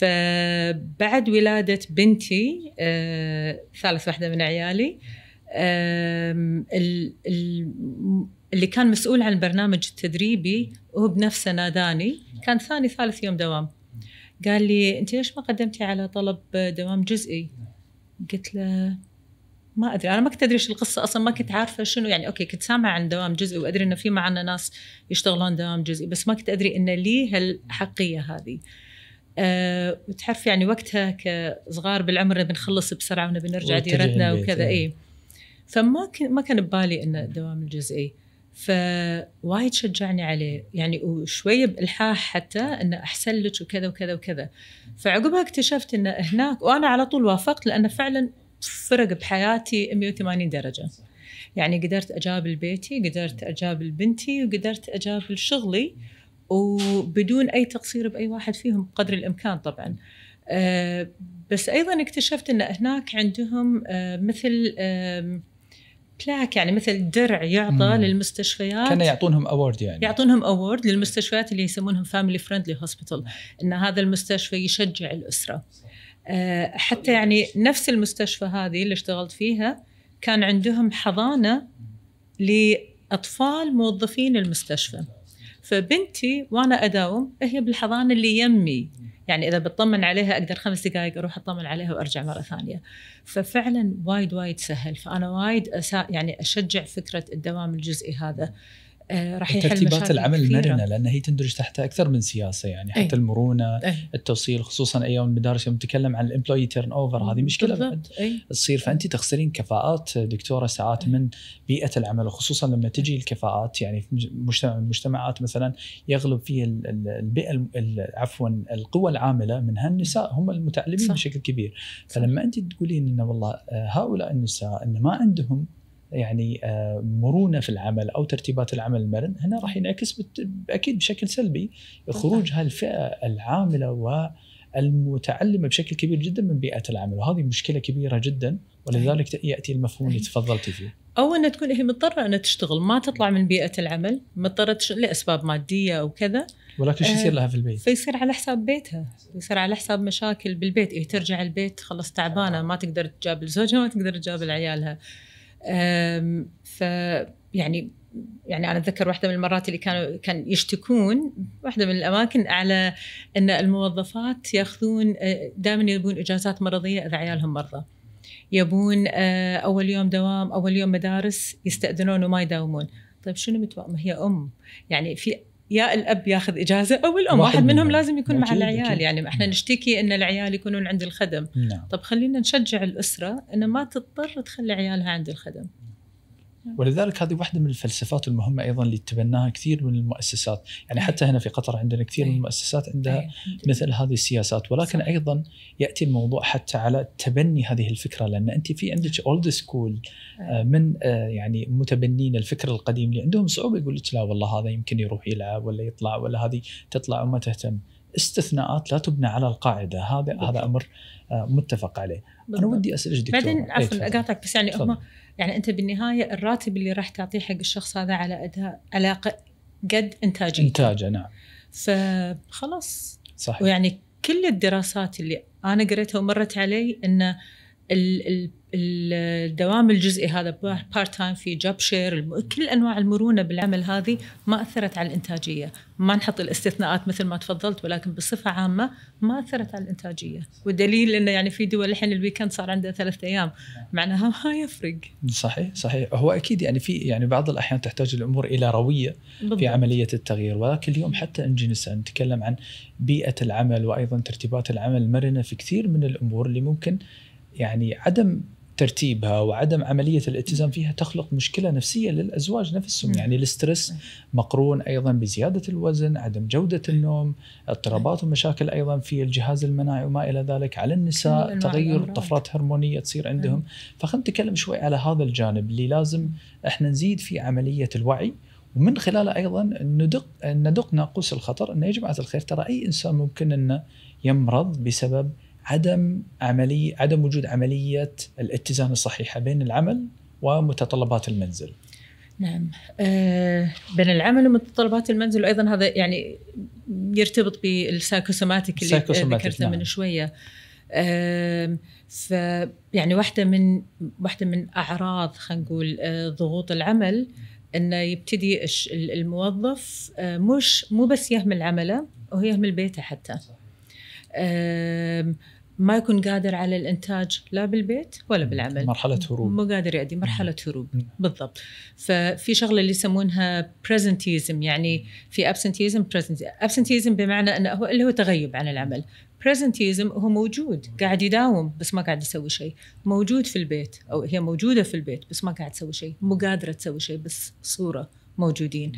فبعد ولاده بنتي آه، ثالث واحده من عيالي اللي كان مسؤول عن البرنامج التدريبي هو بنفسه ناداني كان ثاني ثالث يوم دوام قال لي انت ليش ما قدمتي على طلب دوام جزئي قلت له ما ادري انا ما كنت ادري ايش القصه اصلا ما كنت عارفه شنو يعني اوكي كنت سامعه عن دوام جزئي وادري انه في معنا ناس يشتغلون دوام جزئي بس ما كنت ادري انه لي هالحقيه هذه آه، وتعرف يعني وقتها كصغار بالعمر بنخلص بسرعه ونبي نرجع ديرتنا وكذا اي إيه. فما ما كان ببالي انه الدوام الجزئي فوايد شجعني عليه يعني وشويه بالحاح حتى انه احسن لك وكذا وكذا وكذا فعقبها اكتشفت انه هناك وانا على طول وافقت لانه فعلا فرق بحياتي 180 درجه يعني قدرت اجابل بيتي قدرت اجابل بنتي وقدرت اجابل شغلي وبدون اي تقصير باي واحد فيهم قدر الامكان طبعا آه، بس ايضا اكتشفت ان هناك عندهم آه، مثل بلاك يعني مثل درع يعطى مم. للمستشفيات كانوا يعطونهم اوورد يعني يعطونهم اوورد للمستشفيات اللي يسمونهم فاميلي فريندلي هوسبيتال ان هذا المستشفى يشجع الاسره آه، حتى يعني نفس المستشفى هذه اللي اشتغلت فيها كان عندهم حضانه لاطفال موظفين المستشفى فبنتي وانا اداوم هي بالحضانه اللي يمي يعني اذا بتطمن عليها اقدر خمس دقائق اروح اطمن عليها وارجع مره ثانيه ففعلا وايد وايد سهل فانا وايد أسا يعني اشجع فكره الدوام الجزئي هذا آه، راح يحل ترتيبات العمل المرنه لان هي تندرج تحت اكثر من سياسه يعني حتى أي. المرونه أي. التوصيل خصوصا ايام المدارس يوم نتكلم عن الامبلوي تيرن اوفر هذه مشكله بعد إيه. تصير فانت تخسرين كفاءات دكتوره ساعات أي. من بيئه العمل وخصوصا لما تجي الكفاءات يعني في مجتمع المجتمعات مثلا يغلب فيه البيئه عفوا القوى العامله من هالنساء هم المتعلمين صح. بشكل كبير فلما انت تقولين انه والله آه، هؤلاء النساء انه ما عندهم يعني آه، مرونه في العمل او ترتيبات العمل المرن هنا راح ينعكس اكيد بشكل سلبي خروج هالفئه العامله و المتعلمة بشكل كبير جدا من بيئة العمل وهذه مشكلة كبيرة جدا ولذلك يأتي المفهوم اللي تفضلتي فيه أو أن تكون هي مضطرة انها تشتغل ما تطلع من بيئة العمل مضطرة تشتغل لأسباب مادية أو كذا ولكن شو يصير آه، لها في البيت؟ فيصير على حساب بيتها، يصير على حساب مشاكل بالبيت، إيه ترجع البيت خلص تعبانه آه. ما تقدر تجابل زوجها ما تقدر تجابل عيالها، ف يعني يعني انا اتذكر واحده من المرات اللي كانوا كان يشتكون واحده من الاماكن على ان الموظفات ياخذون أه، دائما يبون اجازات مرضيه اذا عيالهم مرضى. يبون أه، اول يوم دوام اول يوم مدارس يستاذنون وما يداومون طيب شنو متوقع هي ام يعني في يا الاب ياخذ اجازه او الام واحد منهم لازم يكون مع العيال يعني احنا نشتكي ان العيال يكونون عند الخدم نعم. طب خلينا نشجع الاسره ان ما تضطر تخلي عيالها عند الخدم ولذلك هذه واحده من الفلسفات المهمه ايضا اللي تبناها كثير من المؤسسات، يعني حتى هنا في قطر عندنا كثير من المؤسسات عندها مثل هذه السياسات، ولكن ايضا ياتي الموضوع حتى على تبني هذه الفكره لان انت في عندك اولد آه، أيوة. سكول من آه، يعني متبنين الفكر القديم اللي عندهم صعوبه يقول لك لا والله هذا يمكن يروح يلعب ولا يطلع ولا هذه تطلع وما تهتم. استثناءات لا تبنى على القاعده هذا بالضبط. هذا امر آه، متفق عليه بالضبط. انا ودي اسالك دكتور بعدين إيه، عفوا اقاطعك بس يعني هم يعني انت بالنهايه الراتب اللي راح تعطيه حق الشخص هذا على اداء على قد انتاجه انتاجه نعم فخلاص صحيح ويعني كل الدراسات اللي انا قريتها ومرت علي انه الدوام الجزئي هذا بارت تايم في جاب شير كل انواع المرونه بالعمل هذه ما اثرت على الانتاجيه، ما نحط الاستثناءات مثل ما تفضلت ولكن بصفه عامه ما اثرت على الانتاجيه، والدليل انه يعني في دول الحين الويكند صار عندها ثلاث ايام، معناها ما يفرق. صحيح صحيح، هو اكيد يعني في يعني بعض الاحيان تحتاج الامور الى رويه بالضبط. في عمليه التغيير، ولكن اليوم حتى انجنسا نتكلم عن بيئه العمل وايضا ترتيبات العمل مرنه في كثير من الامور اللي ممكن يعني عدم ترتيبها وعدم عمليه الالتزام فيها تخلق مشكله نفسيه للازواج نفسهم يعني الاسترس مقرون ايضا بزياده الوزن، عدم جوده النوم، اضطرابات ومشاكل ايضا في الجهاز المناعي وما الى ذلك، على النساء تغير طفرات هرمونيه تصير عندهم، فخلينا نتكلم شوي على هذا الجانب اللي لازم احنا نزيد في عمليه الوعي ومن خلاله ايضا ندق ندق ناقوس الخطر انه يا جماعه الخير ترى اي انسان ممكن انه يمرض بسبب عدم عملية عدم وجود عملية الاتزان الصحيحة بين العمل ومتطلبات المنزل نعم أه بين العمل ومتطلبات المنزل وايضا هذا يعني يرتبط بالسايكوسوماتيك اللي ذكرته نعم. من شويه أه ف يعني واحده من واحده من اعراض خلينا نقول أه ضغوط العمل انه يبتدي الموظف آه، مش مو بس يهمل عمله هو يهمل بيته حتى صح. ما يكون قادر على الانتاج لا بالبيت ولا بالعمل مرحله هروب مو قادر يؤدي مرحله هروب بالضبط ففي شغله اللي يسمونها بريزنتيزم يعني في ابسنتيزم ابسنتيزم بمعنى انه هو اللي هو تغيب عن العمل بريزنتيزم هو موجود قاعد يداوم بس ما قاعد يسوي شيء موجود في البيت او هي موجوده في البيت بس ما قاعد تسوي شيء مو قادره تسوي شيء بس صوره موجودين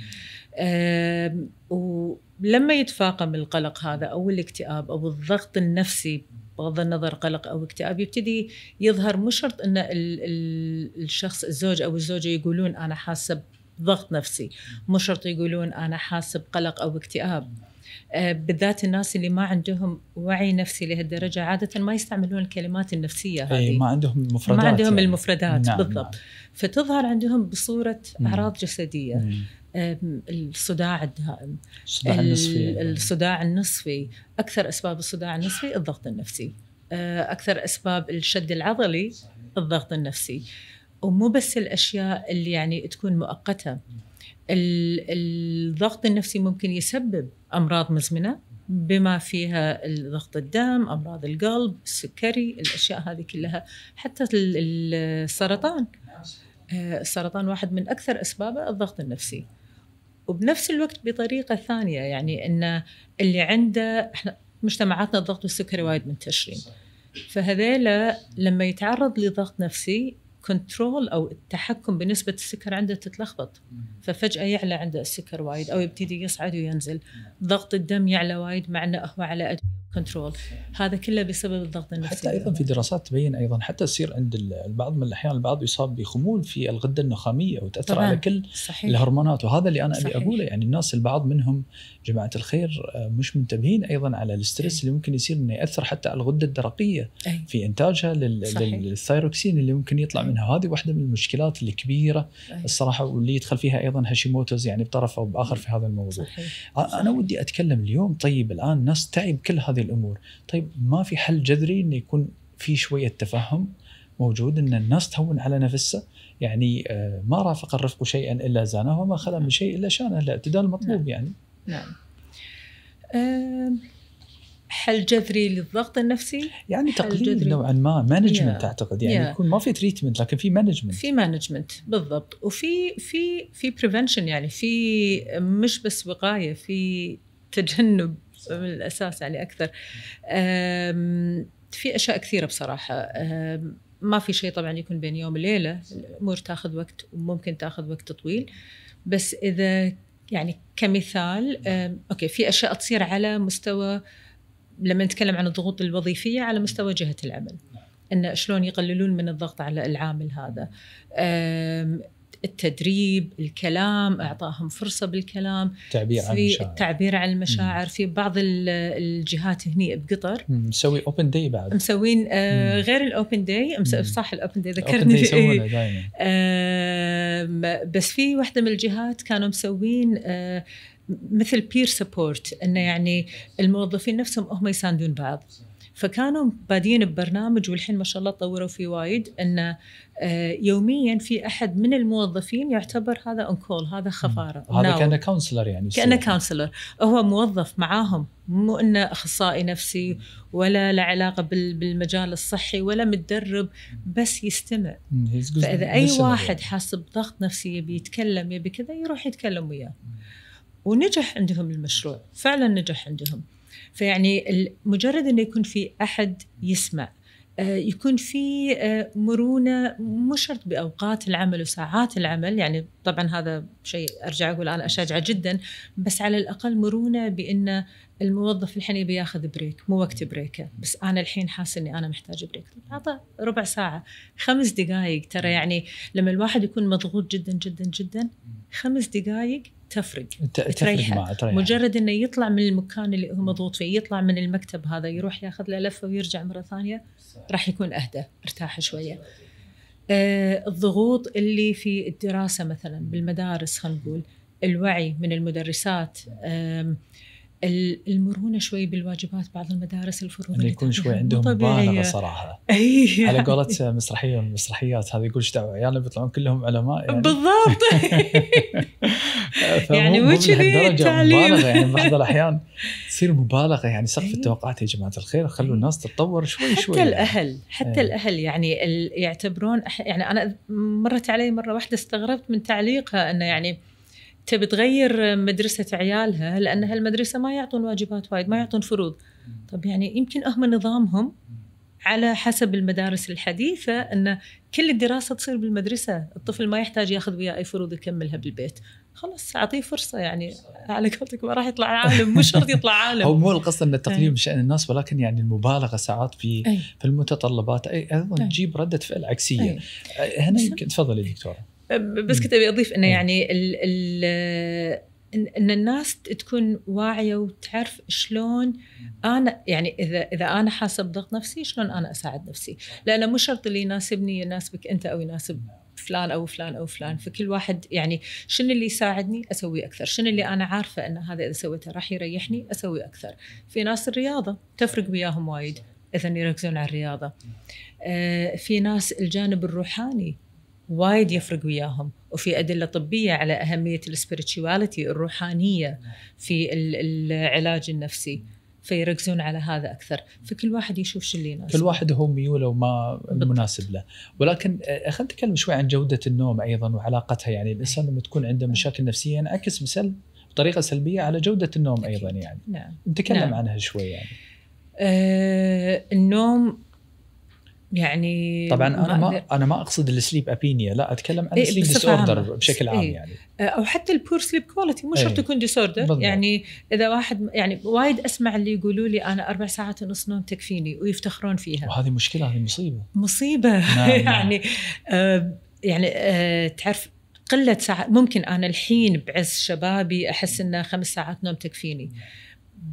ولما يتفاقم القلق هذا او الاكتئاب او الضغط النفسي بغض النظر قلق او اكتئاب يبتدي يظهر مو شرط ان الشخص الزوج او الزوجه يقولون انا حاسه بضغط نفسي مو شرط يقولون انا حاسه بقلق او اكتئاب آه، بالذات الناس اللي ما عندهم وعي نفسي لهالدرجه عاده ما يستعملون الكلمات النفسيه هذه أي ما عندهم المفردات ما عندهم يعني. المفردات نعم بالضبط نعم. فتظهر عندهم بصوره اعراض جسديه مم. الصداع الدائم الصداع النصفي الصداع النصفي اكثر اسباب الصداع النصفي الضغط النفسي أه، اكثر اسباب الشد العضلي الضغط النفسي ومو بس الاشياء اللي يعني تكون مؤقته الضغط النفسي ممكن يسبب امراض مزمنه بما فيها ضغط الدم، امراض القلب، السكري، الاشياء هذه كلها، حتى السرطان. أه، السرطان واحد من اكثر اسبابه الضغط النفسي. وبنفس الوقت بطريقه ثانيه يعني ان اللي عنده احنا مجتمعاتنا الضغط والسكري وايد منتشرين فهذيلا لما يتعرض لضغط نفسي كنترول او التحكم بنسبه السكر عنده تتلخبط ففجاه يعلى عنده السكر وايد او يبتدي يصعد وينزل ضغط الدم يعلى وايد مع انه هو على ادويه كنترول هذا كله بسبب الضغط النفسي حتى ايضا في دراسات تبين ايضا حتى تصير عند البعض من الاحيان البعض يصاب بخمول في الغده النخاميه وتاثر طبعاً. على كل صحيح. الهرمونات وهذا اللي انا ابي اقوله يعني الناس البعض منهم جماعه الخير آه، مش منتبهين ايضا على الاسترس أي. اللي ممكن يصير انه ياثر حتى على الغده الدرقيه أي. في انتاجها للثيروكسين للثايروكسين اللي ممكن يطلع أي. منها هذه واحده من المشكلات الكبيره أي. الصراحه واللي يدخل فيها ايضا هاشيموتوز يعني بطرف او باخر في هذا الموضوع صحيح. انا صحيح. ودي اتكلم اليوم طيب الان الناس تعي بكل هذه هذه الامور طيب ما في حل جذري انه يكون في شويه تفهم موجود ان الناس تهون على نفسها يعني آه، ما رافق الرفق شيئا الا زانه وما خلا من شيء الا شانه الاعتدال مطلوب نعم. يعني نعم حل جذري للضغط النفسي يعني تقليل نوعا ما مانجمنت yeah. اعتقد يعني yeah. يكون ما في تريتمنت لكن في مانجمنت في مانجمنت بالضبط وفي في في بريفنشن يعني في مش بس وقايه في تجنب من الاساس يعني اكثر في اشياء كثيره بصراحه ما في شيء طبعا يكون بين يوم وليله الامور تاخذ وقت وممكن تاخذ وقت طويل بس اذا يعني كمثال اوكي في اشياء تصير على مستوى لما نتكلم عن الضغوط الوظيفيه على مستوى جهه العمل ان شلون يقللون من الضغط على العامل هذا التدريب الكلام اعطائهم فرصه بالكلام تعبير عن المشاعر التعبير عن المشاعر مم. في بعض الجهات هني بقطر مسوي اوبن داي بعد مسوين آه غير الاوبن داي صح الاوبن داي ذكرني في إيه. آه بس في واحده من الجهات كانوا مسوين آه مثل بير سبورت انه يعني الموظفين نفسهم هم يساندون بعض فكانوا بادين ببرنامج والحين ما شاء الله طوروا فيه وايد انه آه، يوميا في احد من الموظفين يعتبر هذا انكول هذا خفاره هذا كانه كونسلر يعني كانه كونسلر هو موظف معاهم مو انه اخصائي نفسي ولا له علاقه بالمجال الصحي ولا متدرب بس يستمع فاذا اي واحد حاسس بضغط نفسي يبي يتكلم يبي كذا يروح يتكلم وياه ونجح عندهم المشروع فعلا نجح عندهم فيعني مجرد انه يكون في احد يسمع آه، يكون في آه، مرونة مو شرط بأوقات العمل وساعات العمل يعني طبعا هذا شيء أرجع أقول أنا أشجعه جدا بس على الأقل مرونة بأن الموظف الحين بياخذ بريك مو وقت بريكه بس انا الحين حاسه اني انا محتاجه بريك اعطى ربع ساعه خمس دقائق ترى يعني لما الواحد يكون مضغوط جدا جدا جدا خمس دقائق تفرق تريح مجرد انه يطلع من المكان اللي هو مضغوط فيه يطلع من المكتب هذا يروح ياخذ له لفه ويرجع مره ثانيه راح يكون اهدى ارتاح شويه آه الضغوط اللي في الدراسه مثلا بالمدارس خلينا نقول الوعي من المدرسات آه المرونه شوي بالواجبات بعض المدارس الفروض اللي يكون شوي عندهم مبالغه صراحه اي على قولة مسرحيه من المسرحيات هذا يقول ايش دعوه عيالنا يعني بيطلعون كلهم علماء يعني بالضبط يعني وش التعليم مبالغه يعني بعض الاحيان تصير مبالغه يعني سقف إيه. التوقعات يا جماعه الخير خلوا إيه. الناس تتطور شوي شوي حتى الاهل حتى إيه. الاهل يعني يعتبرون يعني انا مرت علي مره واحده استغربت من تعليقها انه يعني تبي تغير مدرسه عيالها لان هالمدرسه ما يعطون واجبات وايد ما يعطون فروض طب يعني يمكن هم نظامهم على حسب المدارس الحديثه ان كل الدراسه تصير بالمدرسه، الطفل ما يحتاج ياخذ وياه اي فروض يكملها بالبيت، خلاص اعطيه فرصه يعني على قولتك ما راح يطلع عالم مش شرط يطلع عالم هو مو القصه ان التقليل بشأن الناس ولكن يعني المبالغه ساعات في أي. في المتطلبات اي ايضا تجيب رده فعل عكسيه هنا يمكن تفضلي دكتوره بس كنت ابي اضيف انه يعني ال ال ان الناس تكون واعيه وتعرف شلون انا يعني اذا اذا انا حاسه بضغط نفسي شلون انا اساعد نفسي لانه مو شرط اللي يناسبني يناسبك انت او يناسب فلان او فلان او فلان فكل واحد يعني شنو اللي يساعدني اسوي اكثر شنو اللي انا عارفه ان هذا اذا سويته راح يريحني اسوي اكثر في ناس الرياضه تفرق وياهم وايد اذا يركزون على الرياضه آه، في ناس الجانب الروحاني وايد يفرق وياهم وفي أدلة طبية على أهمية السبيريتشواليتي الروحانية في العلاج النفسي فيركزون على هذا اكثر فكل واحد يشوف شو اللي يناسبه كل واحد هو ميوله وما المناسب له ولكن آه، خلينا نتكلم شوي عن جوده النوم ايضا وعلاقتها يعني الانسان لما تكون عنده نعم. مشاكل نفسيه ينعكس مثل بطريقه سلبيه على جوده النوم ايضا يعني نعم نتكلم نعم. عنها شوي يعني آه النوم يعني طبعا انا ما انا ما اقصد السليب ابينيا لا اتكلم عن السليب ديس اوردر بشكل عام إيه. يعني آه، او حتى البور سليب كواليتي مو شرط إيه. يكون ديس اوردر يعني اذا واحد يعني وايد اسمع اللي يقولوا لي انا اربع ساعات ونص نوم تكفيني ويفتخرون فيها وهذه مشكله هذه مصيبه مصيبه نعم, نعم. يعني آه يعني آه تعرف قله ساعات ممكن انا الحين بعز شبابي احس انه خمس ساعات نوم تكفيني نعم.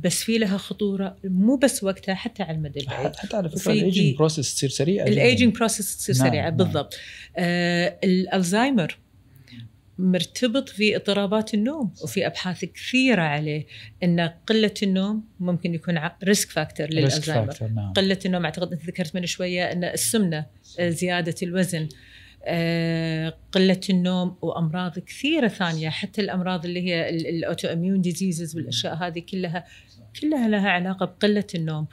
بس في لها خطوره مو بس وقتها حتى على المدى البعيد حتى على فكره الايجنج بروسس تصير سريعه الايجنج بروسس تصير نعم سريعه نعم. بالضبط نعم. آه الالزايمر مرتبط في اضطرابات النوم وفي ابحاث كثيره عليه ان قله النوم ممكن يكون ريسك فاكتور للالزايمر ريسك فاكتور نعم. قله النوم اعتقد انت ذكرت من شويه ان السمنه آه، زياده الوزن آه، قله النوم وامراض كثيره ثانيه حتى الامراض اللي هي الاوتو اميون ديزيزز والاشياء هذه كلها كلها لها علاقه بقله النوم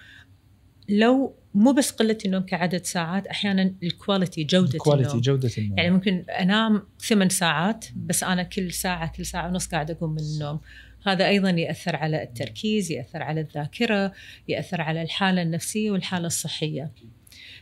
لو مو بس قله النوم كعدد ساعات احيانا الكواليتي جوده الكواليتي النوم جوده النوم يعني ممكن انام ثمان ساعات بس انا كل ساعه كل ساعه ونص قاعد اقوم من النوم هذا ايضا ياثر على التركيز ياثر على الذاكره ياثر على الحاله النفسيه والحاله الصحيه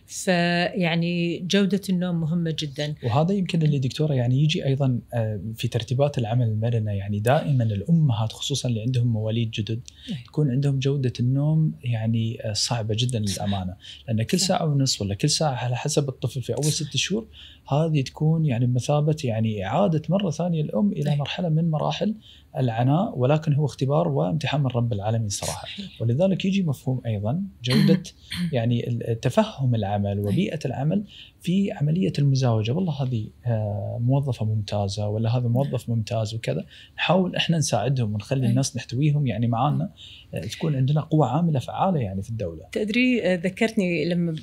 فيعني جودة النوم مهمة جدا وهذا يمكن اللي دكتورة يعني يجي أيضا آه، في ترتيبات العمل المرنة يعني دائما الأمهات خصوصا اللي عندهم مواليد جدد إيه. تكون عندهم جودة النوم يعني آه، صعبة جدا للأمانة لأن كل ساعة ونص ولا كل ساعة على حسب الطفل في أول ست شهور هذه تكون يعني بمثابه يعني اعاده مره ثانيه الام الى مرحله من مراحل العناء ولكن هو اختبار وامتحان من رب العالمين صراحه ولذلك يجي مفهوم ايضا جوده يعني تفهم العمل وبيئه العمل في عمليه المزاوجه والله هذه آه، موظفه ممتازه ولا هذا نعم. موظف ممتاز وكذا نحاول احنا نساعدهم ونخلي الناس نحتويهم يعني معانا نعم. آه، تكون عندنا قوه عامله فعاله يعني في الدوله تدري آه، ذكرتني لما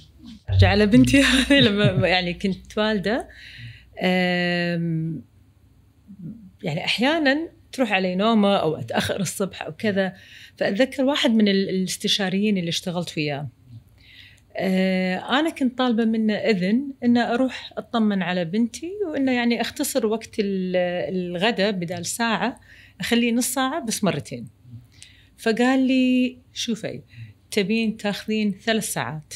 ارجع على بنتي لما يعني كنت والده يعني احيانا تروح علي نومه او اتاخر الصبح او كذا فاتذكر واحد من الاستشاريين اللي اشتغلت وياه أه، انا كنت طالبه منه اذن انه اروح اطمن على بنتي وانه يعني اختصر وقت الغداء بدال ساعه اخليه نص ساعه بس مرتين فقال لي شوفي تبين تاخذين ثلاث ساعات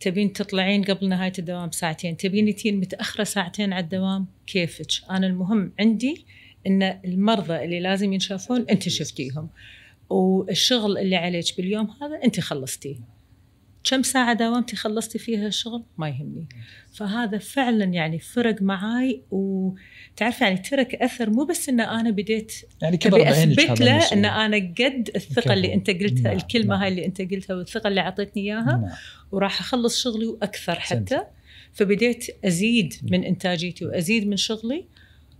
تبين تطلعين قبل نهايه الدوام بساعتين تبين تين متاخره ساعتين على الدوام كيفك انا المهم عندي ان المرضى اللي لازم ينشافون انت شفتيهم والشغل اللي عليك باليوم هذا انت خلصتيه كم ساعة داومتي خلصتي فيها الشغل ما يهمني فهذا فعلا يعني فرق معاي و تعرف يعني ترك اثر مو بس ان انا بديت يعني كبر اثبت له ان انا قد الثقه اللي انت قلتها نعم. الكلمه نعم. هاي اللي انت قلتها والثقه اللي اعطيتني اياها نعم. وراح اخلص شغلي واكثر حتى سنت. فبديت ازيد من انتاجيتي وازيد من شغلي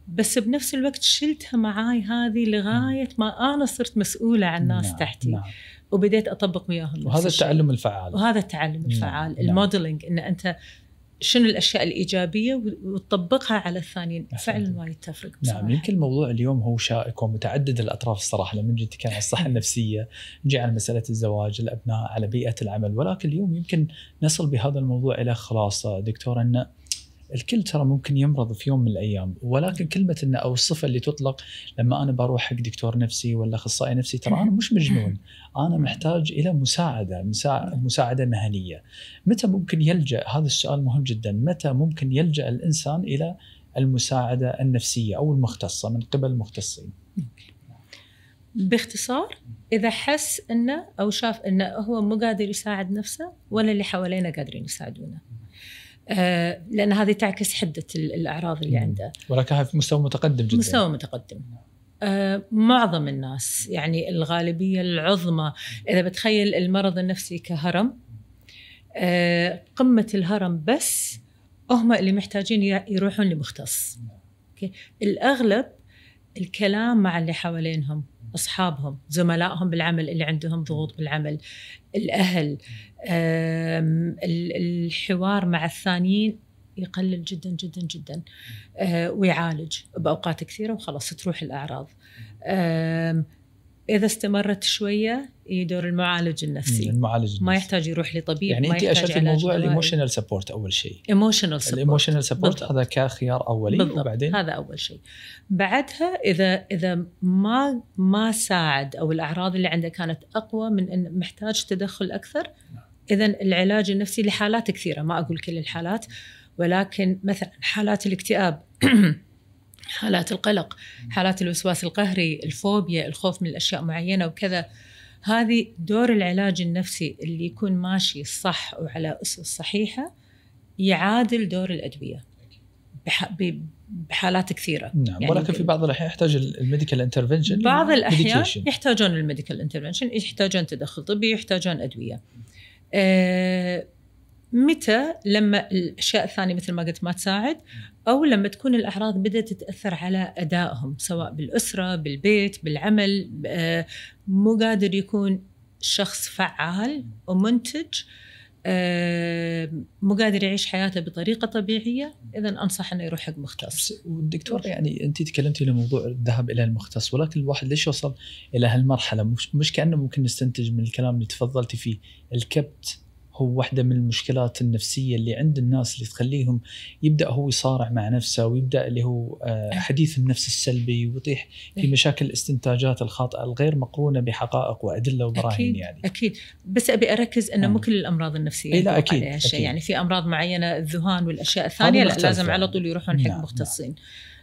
بس بنفس الوقت شلتها معاي هذه لغايه ما انا صرت مسؤوله عن ناس نعم. تحتي نعم. وبديت اطبق وياهم وهذا التعلم الفعال وهذا التعلم نعم، الفعال نعم. الموديلنج ان انت شنو الاشياء الايجابيه وتطبقها على الثانيين فعلا وايد تفرق نعم، بصراحه نعم يمكن الموضوع اليوم هو شائك ومتعدد الاطراف الصراحه لما نجي نتكلم عن الصحه النفسيه نجي على مساله الزواج الابناء على بيئه العمل ولكن اليوم يمكن نصل بهذا الموضوع الى خلاصه دكتور ان الكل ترى ممكن يمرض في يوم من الايام ولكن كلمه انه او الصفه اللي تطلق لما انا بروح حق دكتور نفسي ولا اخصائي نفسي ترى انا مش مجنون انا محتاج الى مساعده مساعده مهنيه متى ممكن يلجا هذا السؤال مهم جدا متى ممكن يلجا الانسان الى المساعده النفسيه او المختصه من قبل مختصين باختصار اذا حس انه او شاف انه هو مو قادر يساعد نفسه ولا اللي حوالينا قادرين يساعدونه آه، لان هذه تعكس حده الاعراض اللي عنده ولكنها في مستوى متقدم جدا مستوى متقدم آه، معظم الناس يعني الغالبيه العظمى اذا بتخيل المرض النفسي كهرم آه، قمه الهرم بس هم اللي محتاجين يروحون لمختص اوكي الاغلب الكلام مع اللي حوالينهم اصحابهم زملائهم بالعمل اللي عندهم ضغوط بالعمل الاهل الحوار مع الثانيين يقلل جدا جدا جدا آه، ويعالج باوقات كثيره وخلاص تروح الاعراض اذا استمرت شويه يدور المعالج النفسي المعالج النفسي. ما يحتاج يروح لطبيب يعني انت اشرت الموضوع الايموشنال سبورت اول شيء ايموشنال سبورت الايموشنال سبورت هذا كخيار اولي بالضبط. وبعدين هذا اول شيء بعدها اذا اذا ما ما ساعد او الاعراض اللي عنده كانت اقوى من ان محتاج تدخل اكثر اذا العلاج النفسي لحالات كثيره ما اقول كل الحالات ولكن مثلا حالات الاكتئاب حالات القلق حالات الوسواس القهري الفوبيا الخوف من الأشياء معينة وكذا هذه دور العلاج النفسي اللي يكون ماشي صح وعلى أسس صحيحة يعادل دور الأدوية بحالات كثيره نعم يعني ولكن في بعض الاحيان يحتاج الميديكال انترفنشن بعض الاحيان يحتاجون الميديكال انترفنشن يحتاجون تدخل طبي يحتاجون ادويه آه متى لما الاشياء الثانيه مثل ما قلت ما تساعد او لما تكون الاعراض بدات تاثر على ادائهم سواء بالاسره بالبيت بالعمل آه، مو قادر يكون شخص فعال ومنتج آه، مو قادر يعيش حياته بطريقه طبيعيه اذا انصح انه يروح حق مختص والدكتور يعني انت تكلمتي لموضوع الذهاب الى المختص ولكن الواحد ليش وصل الى هالمرحله مش, مش كانه ممكن نستنتج من الكلام اللي تفضلتي فيه الكبت هو واحدة من المشكلات النفسية اللي عند الناس اللي تخليهم يبدأ هو يصارع مع نفسه ويبدأ اللي هو آه، إيه. حديث النفس السلبي ويطيح في إيه. مشاكل الاستنتاجات الخاطئة الغير مقرونة بحقائق وأدلة وبراهين يعني أكيد بس أبي أركز أنه نعم. مو كل الأمراض النفسية إيه، لا أكيد, أكيد. يعني في أمراض معينة الذهان والأشياء الثانية لا لازم على طول يروحون حق نعم، نعم. مختصين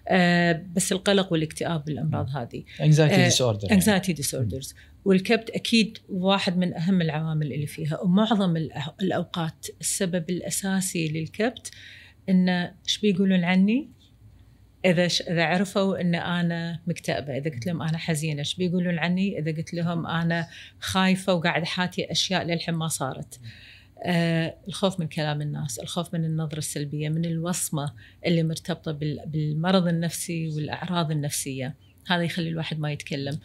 آه بس القلق والاكتئاب بالامراض هذه anxiety آه، disorders anxiety disorders والكبت اكيد واحد من اهم العوامل اللي فيها ومعظم الاوقات السبب الاساسي للكبت انه ايش بيقولون عني اذا ش... اذا عرفوا ان انا مكتئبه اذا قلت لهم انا حزينه ايش بيقولون عني اذا قلت لهم انا خايفه وقاعد حاتي اشياء للحين ما صارت آه الخوف من كلام الناس الخوف من النظرة السلبية من الوصمة اللي مرتبطة بال... بالمرض النفسي والأعراض النفسية هذا يخلي الواحد ما يتكلم آه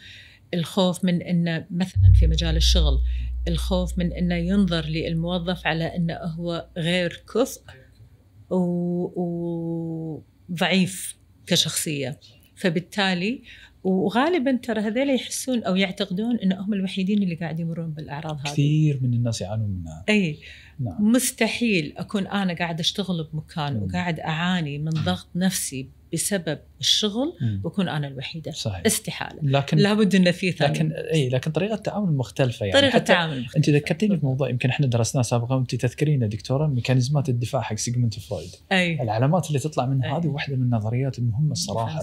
الخوف من انه مثلا في مجال الشغل الخوف من أنه ينظر للموظف على أنه هو غير كفء وضعيف كشخصية فبالتالي وغالبا ترى هذول يحسون او يعتقدون ان هم الوحيدين اللي قاعد يمرون بالاعراض هذه كثير من الناس يعانون منها اي نعم. مستحيل اكون انا قاعد اشتغل بمكان نعم. وقاعد اعاني من ضغط نفسي بسبب الشغل مم. بكون انا الوحيده صحيح. استحاله لكن لابد ان في ثاني لكن اي لكن طريقه التعامل مختلفه يعني طريقه التعامل مختلفة. انت ذكرتيني بموضوع يمكن احنا درسناه سابقا وانت تذكرين دكتوره ميكانيزمات الدفاع حق سيجمنت فرويد أي. العلامات اللي تطلع منها هذه واحده من النظريات المهمه الصراحه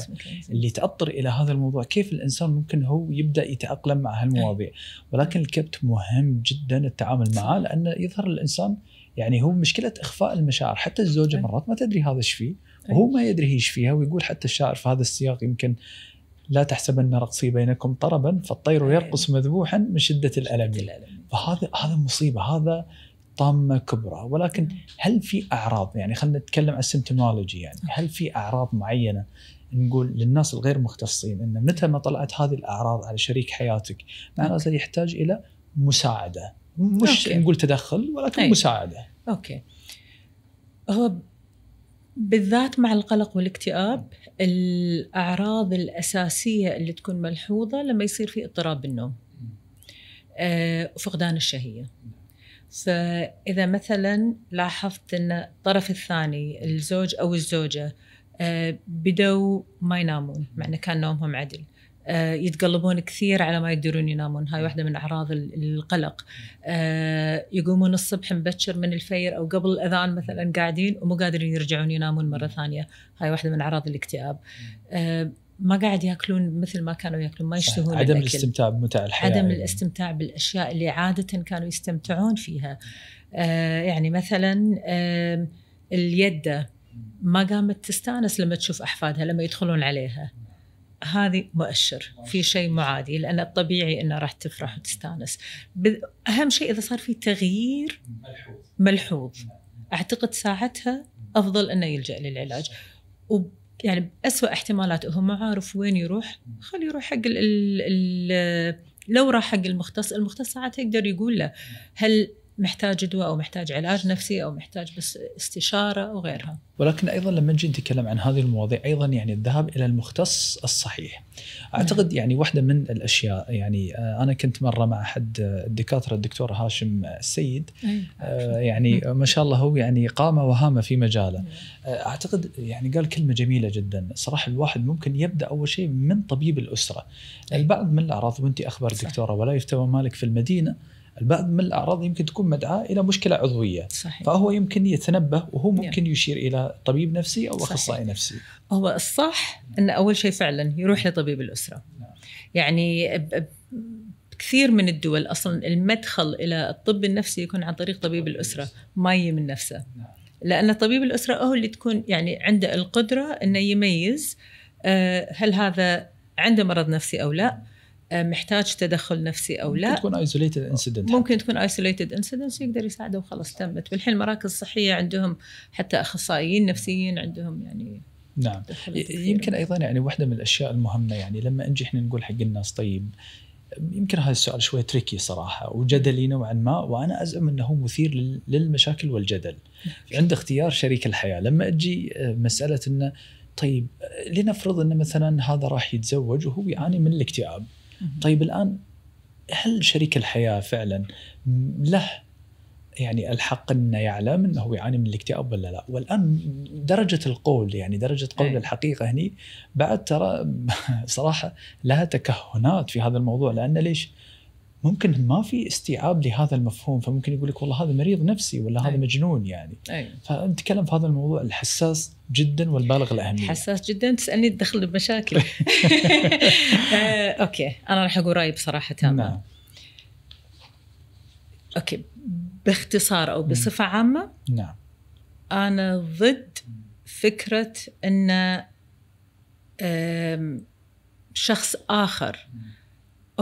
اللي تاطر الى هذا الموضوع كيف الانسان ممكن هو يبدا يتاقلم مع هالمواضيع أي. ولكن الكبت مهم جدا التعامل معه لانه يظهر الانسان يعني هو مشكله اخفاء المشاعر حتى الزوجه مرات ما تدري هذا ايش فيه وهو ما يدري ايش فيها ويقول حتى الشاعر في هذا السياق يمكن لا تحسبن رقصي بينكم طربا فالطير إيه. يرقص مذبوحا من شده الالم فهذا هذا مصيبه هذا طامه كبرى ولكن إيه. هل في اعراض يعني خلينا نتكلم عن السيمتومولوجي يعني إيه. هل في اعراض معينه نقول للناس الغير مختصين ان متى ما طلعت هذه الاعراض على شريك حياتك معناته يحتاج الى مساعده مش أوكي. نقول تدخل ولكن أي. مساعده اوكي هو بالذات مع القلق والاكتئاب الأعراض الأساسية اللي تكون ملحوظة لما يصير في اضطراب بالنوم آه، وفقدان الشهية فإذا مثلا لاحظت أن الطرف الثاني الزوج أو الزوجة آه، بدوا ما ينامون مع أنه كان نومهم عدل آه، يتقلبون كثير على ما يقدرون ينامون هاي واحده من اعراض القلق آه، يقومون الصبح مبكر من الفير او قبل الاذان مثلا قاعدين ومو قادرين يرجعون ينامون مره ثانيه هاي واحده من اعراض الاكتئاب آه، ما قاعد ياكلون مثل ما كانوا ياكلون ما يشتهون عدم الأكل. الاستمتاع بمتع الحياه عدم يعني. الاستمتاع بالاشياء اللي عاده كانوا يستمتعون فيها يعني مثلا اليده ما قامت تستانس لما تشوف احفادها لما يدخلون عليها هذه مؤشر في شيء معادي لان الطبيعي انه راح تفرح وتستانس اهم شيء اذا صار في تغيير ملحوظ اعتقد ساعتها افضل انه يلجا للعلاج وب يعني باسوء احتمالات وهو ما عارف وين يروح خليه يروح حق الـ الـ لو راح حق المختص المختص ساعتها يقدر يقول له هل محتاج دواء او محتاج علاج نفسي او محتاج بس استشاره وغيرها ولكن ايضا لما نجي نتكلم عن هذه المواضيع ايضا يعني الذهاب الى المختص الصحيح. اعتقد نعم. يعني واحده من الاشياء يعني آه، انا كنت مره مع احد الدكاتره الدكتور هاشم السيد آه، يعني نعم. ما شاء الله هو يعني قام وهام في مجاله. نعم. آه، اعتقد يعني قال كلمه جميله جدا، صراحه الواحد ممكن يبدا اول شيء من طبيب الاسره. البعض من الاعراض وانت اخبر دكتوره ولا يفتوى مالك في المدينه البعض من الاعراض يمكن تكون مدعاه الى مشكله عضويه صحيح. فهو يمكن يتنبه وهو ممكن يعني. يشير الى طبيب نفسي او اخصائي نفسي هو الصح ان اول شيء فعلا يروح لطبيب الاسره نعم. يعني كثير من الدول اصلا المدخل الى الطب النفسي يكون عن طريق طبيب الاسره ما من نفسه نعم. لان طبيب الاسره هو اللي تكون يعني عنده القدره انه يميز آه، هل هذا عنده مرض نفسي او لا آه، محتاج تدخل نفسي او لا ممكن تكون ايزوليتد انسيدنت ممكن تكون ايزوليتد انسيدنت يقدر يساعده وخلاص تمت بالحين المراكز الصحيه عندهم حتى اخصائيين نفسيين عندهم يعني نعم يمكن ايضا يعني واحده من الاشياء المهمه يعني لما نجي احنا نقول حق الناس طيب يمكن هذا السؤال شوي تريكي صراحه وجدلي نوعا ما وانا ازعم انه هو مثير للمشاكل والجدل نعم. عند اختيار شريك الحياه لما اجي آه، مساله انه طيب آه، لنفرض انه مثلا هذا راح يتزوج وهو يعاني من الاكتئاب طيب الان هل شريك الحياه فعلا له يعني الحق انه يعلم انه يعاني من الاكتئاب ولا لا والان درجه القول يعني درجه قول أي. الحقيقه هني بعد ترى صراحه لها تكهنات في هذا الموضوع لان ليش؟ ممكن ما في استيعاب لهذا المفهوم فممكن يقول لك والله هذا مريض نفسي ولا هذا أي. مجنون يعني أي. فنتكلم في هذا الموضوع الحساس جدا والبالغ الاهميه حساس جدا تسالني تدخل بمشاكل آه، اوكي انا راح اقول رايي بصراحه تامه نعم. اوكي باختصار او بصفه عامه نعم انا ضد فكره ان شخص اخر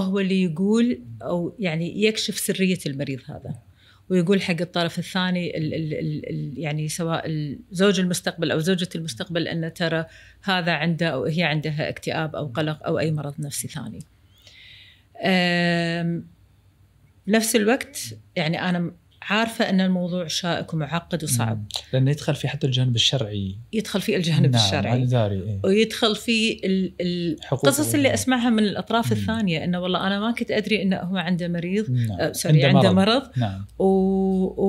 هو اللي يقول او يعني يكشف سريه المريض هذا ويقول حق الطرف الثاني الـ الـ الـ الـ يعني سواء زوج المستقبل او زوجة المستقبل ان ترى هذا عنده او هي عندها اكتئاب او قلق او اي مرض نفسي ثاني. نفس الوقت يعني انا عارفه ان الموضوع شائك ومعقد وصعب لانه يدخل في حتى الجانب الشرعي يدخل في الجانب نعم الشرعي داري إيه؟ ويدخل في القصص اللي اسمعها من الاطراف مم. الثانيه انه والله انا ما كنت ادري انه هو عنده مريض نعم. آه، سوري عنده, عنده مرض, مرض. نعم. و... و...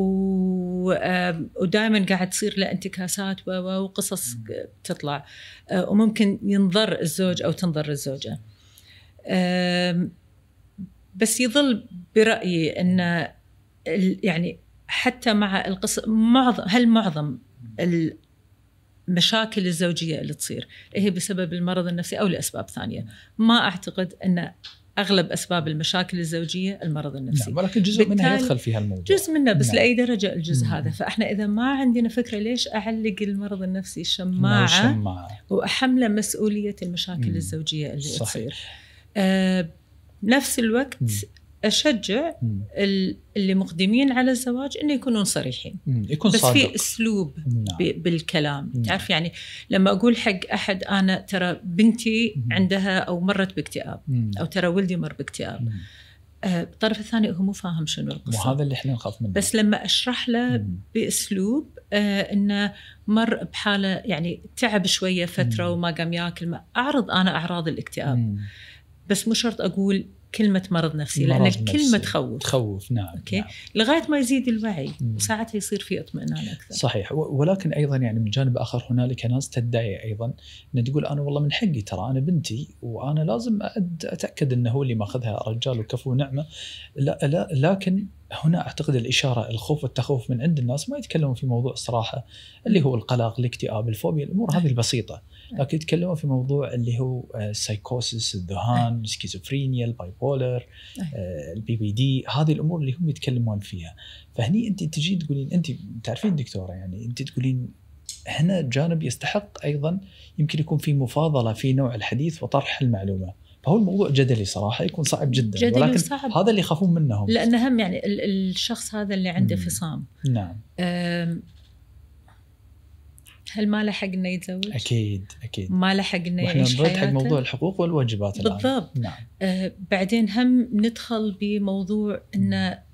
ودائما قاعد تصير له انتكاسات و... وقصص مم. تطلع آه، وممكن ينضر الزوج او تنضر الزوجه بس يظل برايي انه يعني حتى مع القصة معظم هل معظم المشاكل الزوجية اللي تصير هي بسبب المرض النفسي أو لأسباب ثانية ما أعتقد أن اغلب اسباب المشاكل الزوجيه المرض النفسي نعم، ولكن جزء منها يدخل فيها الموضوع جزء منها بس نعم. لاي درجه الجزء مم. هذا فاحنا اذا ما عندنا فكره ليش اعلق المرض النفسي شماعه, شماعة. واحمله مسؤوليه المشاكل مم. الزوجيه اللي صحيح. تصير آه نفس الوقت مم. اشجع اللي مقدمين على الزواج انه يكونون صريحين يكون بس صادق. في اسلوب نعم. بالكلام نعم. تعرف يعني لما اقول حق احد انا ترى بنتي مم. عندها او مرت باكتئاب مم. او ترى ولدي مر باكتئاب مم. آه الطرف الثاني هو مو فاهم شنو القصه وهذا اللي احنا نخاف منه بس لما اشرح له مم. باسلوب آه انه مر بحاله يعني تعب شويه فتره مم. وما قام ياكل ما اعرض انا اعراض الاكتئاب مم. بس مو شرط اقول كلمه مرض نفسي مرض لان الكلمه نفسي. تخوف تخوف نعم اوكي نعم. لغايه ما يزيد الوعي وساعتها يصير في اطمئنان اكثر صحيح ولكن ايضا يعني من جانب اخر هنالك ناس تدعي ايضا ان تقول انا والله من حقي ترى انا بنتي وانا لازم اتاكد انه هو اللي ماخذها رجال وكفو نعمه لا, لا لكن هنا اعتقد الاشاره الخوف والتخوف من عند الناس ما يتكلمون في موضوع الصراحه اللي هو القلق الاكتئاب الفوبيا الامور هذه البسيطه لكن يتكلمون في موضوع اللي هو السايكوسيس آه، الذهان سكيزوفرينيا آه، بولر البي بي دي هذه الامور اللي هم يتكلمون فيها فهني انت تجي تقولين انت تعرفين دكتوره يعني انت تقولين هنا جانب يستحق ايضا يمكن يكون في مفاضله في نوع الحديث وطرح المعلومه فهو الموضوع جدلي صراحه يكون صعب جدا جدلي ولكن صعب هذا اللي يخافون منهم لان هم يعني الشخص هذا اللي عنده فصام نعم هل ما لحق انه يتزوج؟ اكيد اكيد ما لحق انه يعيش نرد حق موضوع الحقوق والواجبات بالضبط نعم آه بعدين هم ندخل بموضوع انه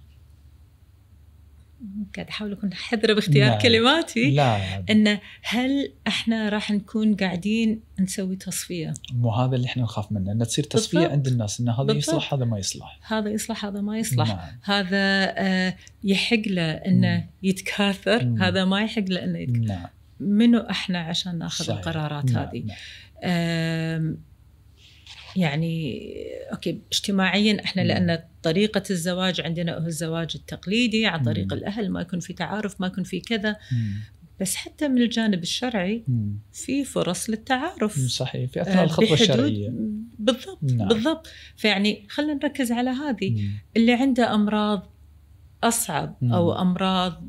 قاعد احاول اكون حذره باختيار لا. كلماتي لا انه هل احنا راح نكون قاعدين نسوي تصفيه؟ مو هذا اللي احنا نخاف منه انه تصير تصفيه بالضبط. عند الناس انه هذا بالضبط. يصلح هذا ما يصلح هذا يصلح هذا ما يصلح نعم. هذا آه يحق له انه يتكاثر مم. هذا ما يحق له انه يتكاثر نعم. منو احنا عشان ناخذ صحيح. القرارات نعم. هذه نعم. يعني اوكي اجتماعيا احنا مم. نعم. لان طريقه الزواج عندنا هو الزواج التقليدي عن نعم. طريق مم. الاهل ما يكون في تعارف ما يكون في كذا مم. نعم. بس حتى من الجانب الشرعي مم. في فرص للتعارف صحيح في اثناء آه، الخطوه الشرعيه بالضبط نعم. بالضبط فيعني خلينا نركز على هذه مم. اللي عنده امراض اصعب مم. او امراض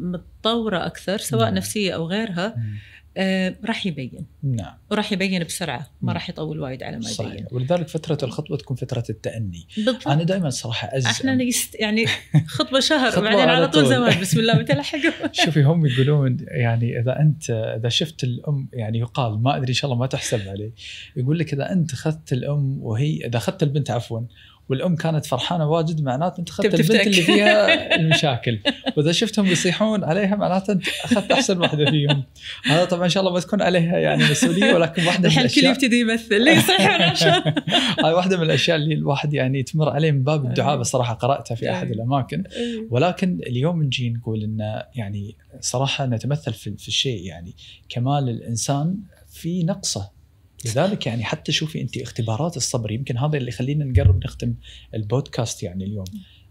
متطوره اكثر سواء نعم. نفسيه او غيرها نعم. آه، راح يبين نعم وراح يبين بسرعه ما نعم. راح يطول وايد على ما صحيح. يبين ولذلك فتره الخطبه تكون فتره التأني بالضبط. انا دائما صراحه ازعل احنا نيست يعني خطبه شهر خطبة وبعدين على طول زواج بسم الله متى شوفي هم يقولون يعني اذا انت اذا شفت الام يعني يقال ما ادري ان شاء الله ما تحسب علي يقول لك اذا انت اخذت الام وهي اذا اخذت البنت عفوا والام كانت فرحانه واجد معناته انت اخذت البنت اللي فيها المشاكل واذا شفتهم يصيحون عليها معناته انت اخذت احسن واحده فيهم هذا طبعا ان شاء الله ما تكون عليها يعني مسؤوليه ولكن واحده من الاشياء الكل يبتدي يمثل يصيحون عشان هاي واحده من الاشياء اللي الواحد يعني تمر عليه من باب الدعابه صراحه قراتها في احد الاماكن ولكن اليوم نجي نقول انه يعني صراحه نتمثل في الشيء يعني كمال الانسان في نقصه لذلك يعني حتى شوفي انت اختبارات الصبر يمكن هذا اللي يخلينا نقرب نختم البودكاست يعني اليوم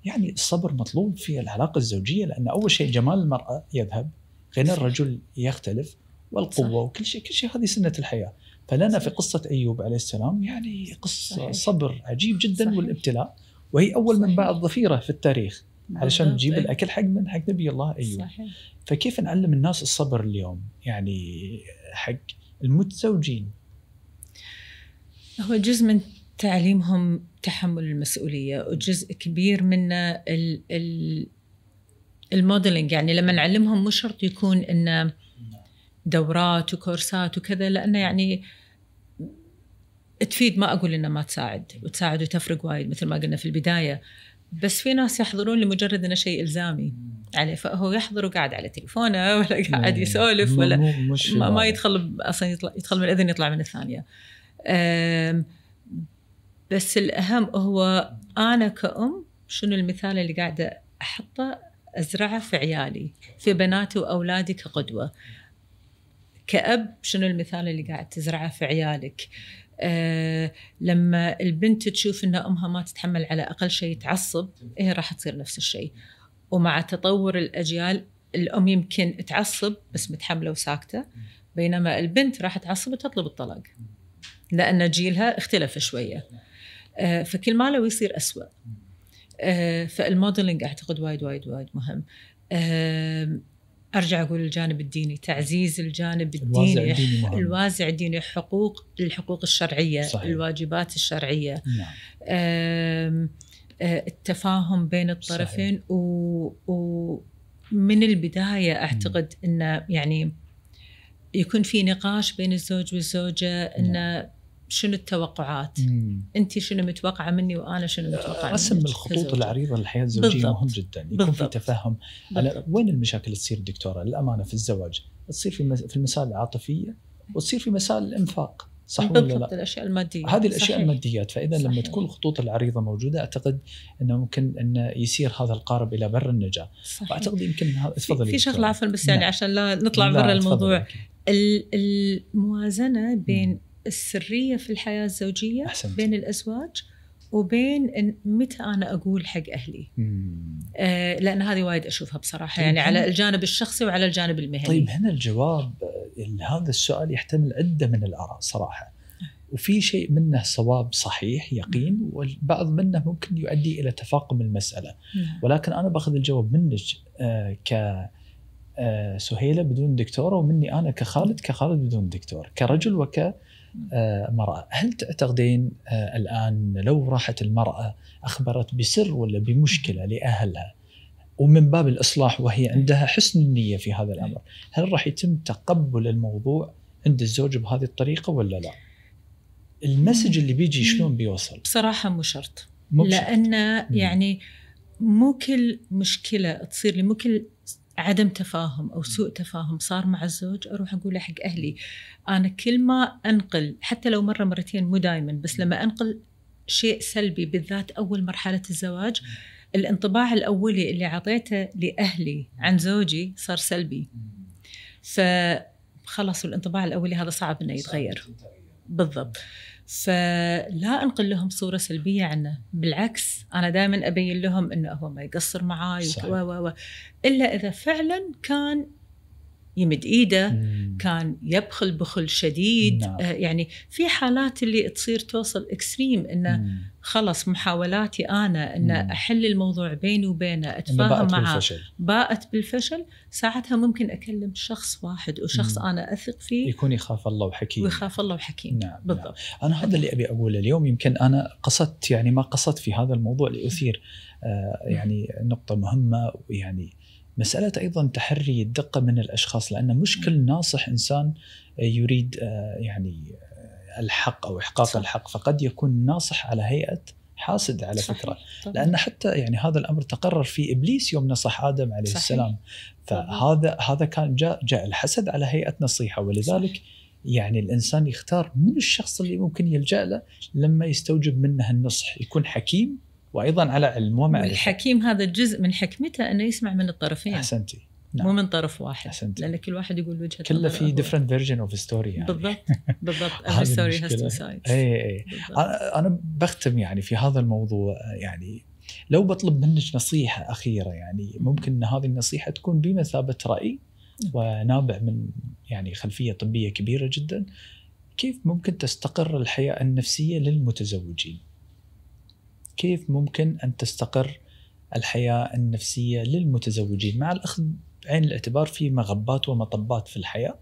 يعني الصبر مطلوب في العلاقه الزوجيه لان اول شيء جمال المراه يذهب غنى الرجل يختلف والقوه صح. وكل شيء كل شيء هذه سنه الحياه فلنا صح. في قصه ايوب عليه السلام يعني قصه صحيح. صبر عجيب جدا صحيح. والابتلاء وهي اول صحيح. من باع الضفيره في التاريخ علشان تجيب الاكل حق من حق نبي الله ايوب صحيح. فكيف نعلم الناس الصبر اليوم يعني حق المتزوجين هو جزء من تعليمهم تحمل المسؤولية وجزء كبير منه ال ال الموديلنج يعني لما نعلمهم مو شرط يكون انه دورات وكورسات وكذا لانه يعني تفيد ما اقول انها ما تساعد وتساعد وتفرق وايد مثل ما قلنا في البدايه بس في ناس يحضرون لمجرد انه شيء الزامي عليه فهو يحضر وقاعد على تليفونه ولا قاعد يسولف ولا ما, ما يدخل اصلا يطلع يدخل من الاذن يطلع من الثانيه بس الأهم هو أنا كأم شنو المثال اللي قاعدة أحطه أزرعه في عيالي في بناتي وأولادي كقدوة كأب شنو المثال اللي قاعد تزرعه في عيالك أه لما البنت تشوف ان امها ما تتحمل على اقل شيء تعصب هي راح تصير نفس الشيء ومع تطور الاجيال الام يمكن تعصب بس متحمله وساكته بينما البنت راح تعصب وتطلب الطلاق لأن جيلها اختلف شوية آه، فكل ما لو يصير أسوأ آه، فالموديلنج أعتقد وايد وايد وايد مهم آه، ارجع اقول الجانب الديني تعزيز الجانب الديني الوازع الديني حقوق الحقوق الشرعيه صحيح. الواجبات الشرعيه نعم. التفاهم بين الطرفين صحيح. و... ومن البدايه اعتقد انه يعني يكون في نقاش بين الزوج والزوجه انه نعم. شنو التوقعات انت شنو متوقعه مني وانا شنو متوقعه منك؟ رسم الخطوط العريضه للحياه الزوجيه مهم جدا يكون بالضبط. في تفهم على وين المشاكل تصير دكتوره للامانه في الزواج تصير في في المسائل العاطفيه وتصير في مسائل الانفاق صح ولا لا؟ الاشياء الماديه هذه الاشياء صحيح. الماديات فاذا صحيح. لما تكون الخطوط العريضه موجوده اعتقد انه ممكن انه يسير هذا القارب الى بر النجاه صحيح. واعتقد يمكن تفضلي في شغله عفوا بس يعني نعم. عشان لا نطلع برا الموضوع الموازنه بين السريه في الحياه الزوجيه أحسنت. بين الازواج وبين متى انا اقول حق اهلي آه لان هذه وايد اشوفها بصراحه يعني طيب يعني على الجانب الشخصي وعلى الجانب المهني طيب هنا الجواب هذا السؤال يحتمل عده من الاراء صراحه وفي شيء منه صواب صحيح يقين والبعض منه ممكن يؤدي الى تفاقم المساله ولكن انا باخذ الجواب منك آه، ك آه، سهيله بدون دكتوره ومني انا كخالد كخالد بدون دكتور كرجل وك المرأة آه، هل تعتقدين آه، الآن لو راحت المرأة أخبرت بسر ولا بمشكلة لأهلها ومن باب الإصلاح وهي إيه. عندها حسن النية في هذا إيه. الأمر هل راح يتم تقبل الموضوع عند الزوج بهذه الطريقة ولا لا المسج اللي بيجي شلون بيوصل بصراحة مو شرط لأن يعني مو كل مشكلة تصير لي مو كل عدم تفاهم او سوء تفاهم صار مع الزوج اروح اقول حق اهلي انا كل ما انقل حتى لو مره مرتين مو دائما بس لما انقل شيء سلبي بالذات اول مرحله الزواج الانطباع الاولي اللي اعطيته لاهلي عن زوجي صار سلبي فخلص الانطباع الاولي هذا صعب انه يتغير بالضبط فلا انقل لهم صوره سلبيه عنه بالعكس انا دائما ابين لهم انه هو ما يقصر معاي و و الا اذا فعلا كان يمد ايده مم. كان يبخل بخل شديد نعم. آه يعني في حالات اللي تصير توصل اكستريم انه خلص محاولاتي انا ان مم. احل الموضوع بيني وبينه اتفاهم معه باءت بالفشل ساعتها ممكن اكلم شخص واحد وشخص مم. انا اثق فيه يكون يخاف الله وحكيم ويخاف الله وحكيم نعم, نعم. بالضبط نعم. انا هذا اللي ابي اقوله اليوم يمكن انا قصدت يعني ما قصدت في هذا الموضوع لاثير آه يعني نقطه مهمه ويعني مسألة أيضا تحري الدقة من الأشخاص لأن مش كل ناصح إنسان آه، يريد آه، يعني آه، الحق أو إحقاق صح. الحق فقد يكون ناصح على هيئة حاسد على صحيح. فكرة طبعا. لأن حتى يعني هذا الأمر تقرر في إبليس يوم نصح آدم عليه صحيح. السلام فهذا هذا كان جاء جاء الحسد على هيئة نصيحة ولذلك صحيح. يعني الانسان يختار من الشخص اللي ممكن يلجا له لما يستوجب منه النصح يكون حكيم وايضا على علم ومعرفه الحكيم هذا جزء من حكمته انه يسمع من الطرفين احسنتي نعم. مو من طرف واحد أحسنتي. لان كل واحد يقول وجهه نظره كله في ديفرنت فيرجن اوف ستوري يعني بالضبط بالضبط every story has two sides اي اي انا بختم يعني في هذا الموضوع يعني لو بطلب منك نصيحه اخيره يعني ممكن ان هذه النصيحه تكون بمثابه راي ونابع من يعني خلفيه طبيه كبيره جدا كيف ممكن تستقر الحياه النفسيه للمتزوجين؟ كيف ممكن أن تستقر الحياة النفسية للمتزوجين مع الأخذ بعين الاعتبار في مغبات ومطبات في الحياة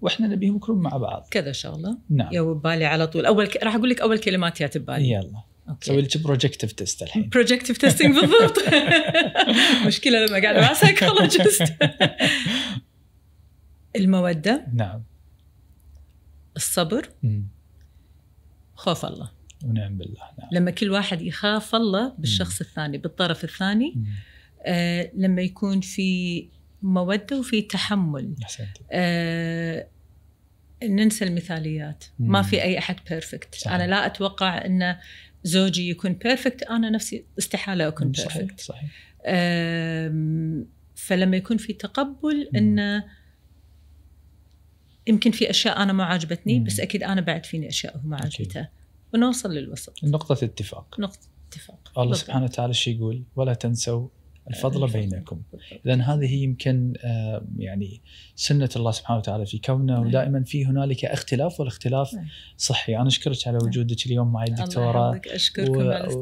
واحنا نبيهم يكونون مع بعض كذا شغله شاء الله نعم يا بالي على طول اول ك... راح اقول لك اول كلمات جات ببالي يلا سوي لك بروجكتيف تيست الحين بروجكتيف تيستينج بالضبط مشكله لما قاعد مع سايكولوجيست الموده نعم الصبر خوف الله ونعم بالله نعم. لما كل واحد يخاف الله بالشخص الثاني بالطرف الثاني آه لما يكون في موده وفي تحمل أحسنت. آه ننسى المثاليات مم. ما في اي احد بيرفكت انا لا اتوقع ان زوجي يكون بيرفكت انا نفسي استحاله اكون بيرفكت صحيح, صحيح. فلما يكون في تقبل انه يمكن في اشياء انا ما عجبتني بس اكيد انا بعد فيني اشياء هو ما عجبته ونوصل للوسط نقطة اتفاق نقطة اتفاق الله سبحانه وتعالى شو يقول ولا تنسوا الفضل بينكم اذا هذه يمكن آه، يعني سنه الله سبحانه وتعالى في كوننا نعم. ودائما في هنالك اختلاف والاختلاف نعم. صحي انا اشكرك على نعم. وجودك اليوم معي الدكتوره الله اشكركم و... على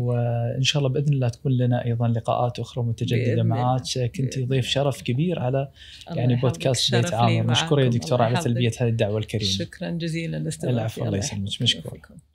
وان شاء الله باذن الله تكون لنا ايضا لقاءات اخرى متجدده معك كنت ضيف شرف كبير على يعني بودكاست بيت عامر مشكوره يا دكتوره على تلبيه هذه الدعوه الكريمه شكرا جزيلا استضافتي العفو الله يسلمك مشكور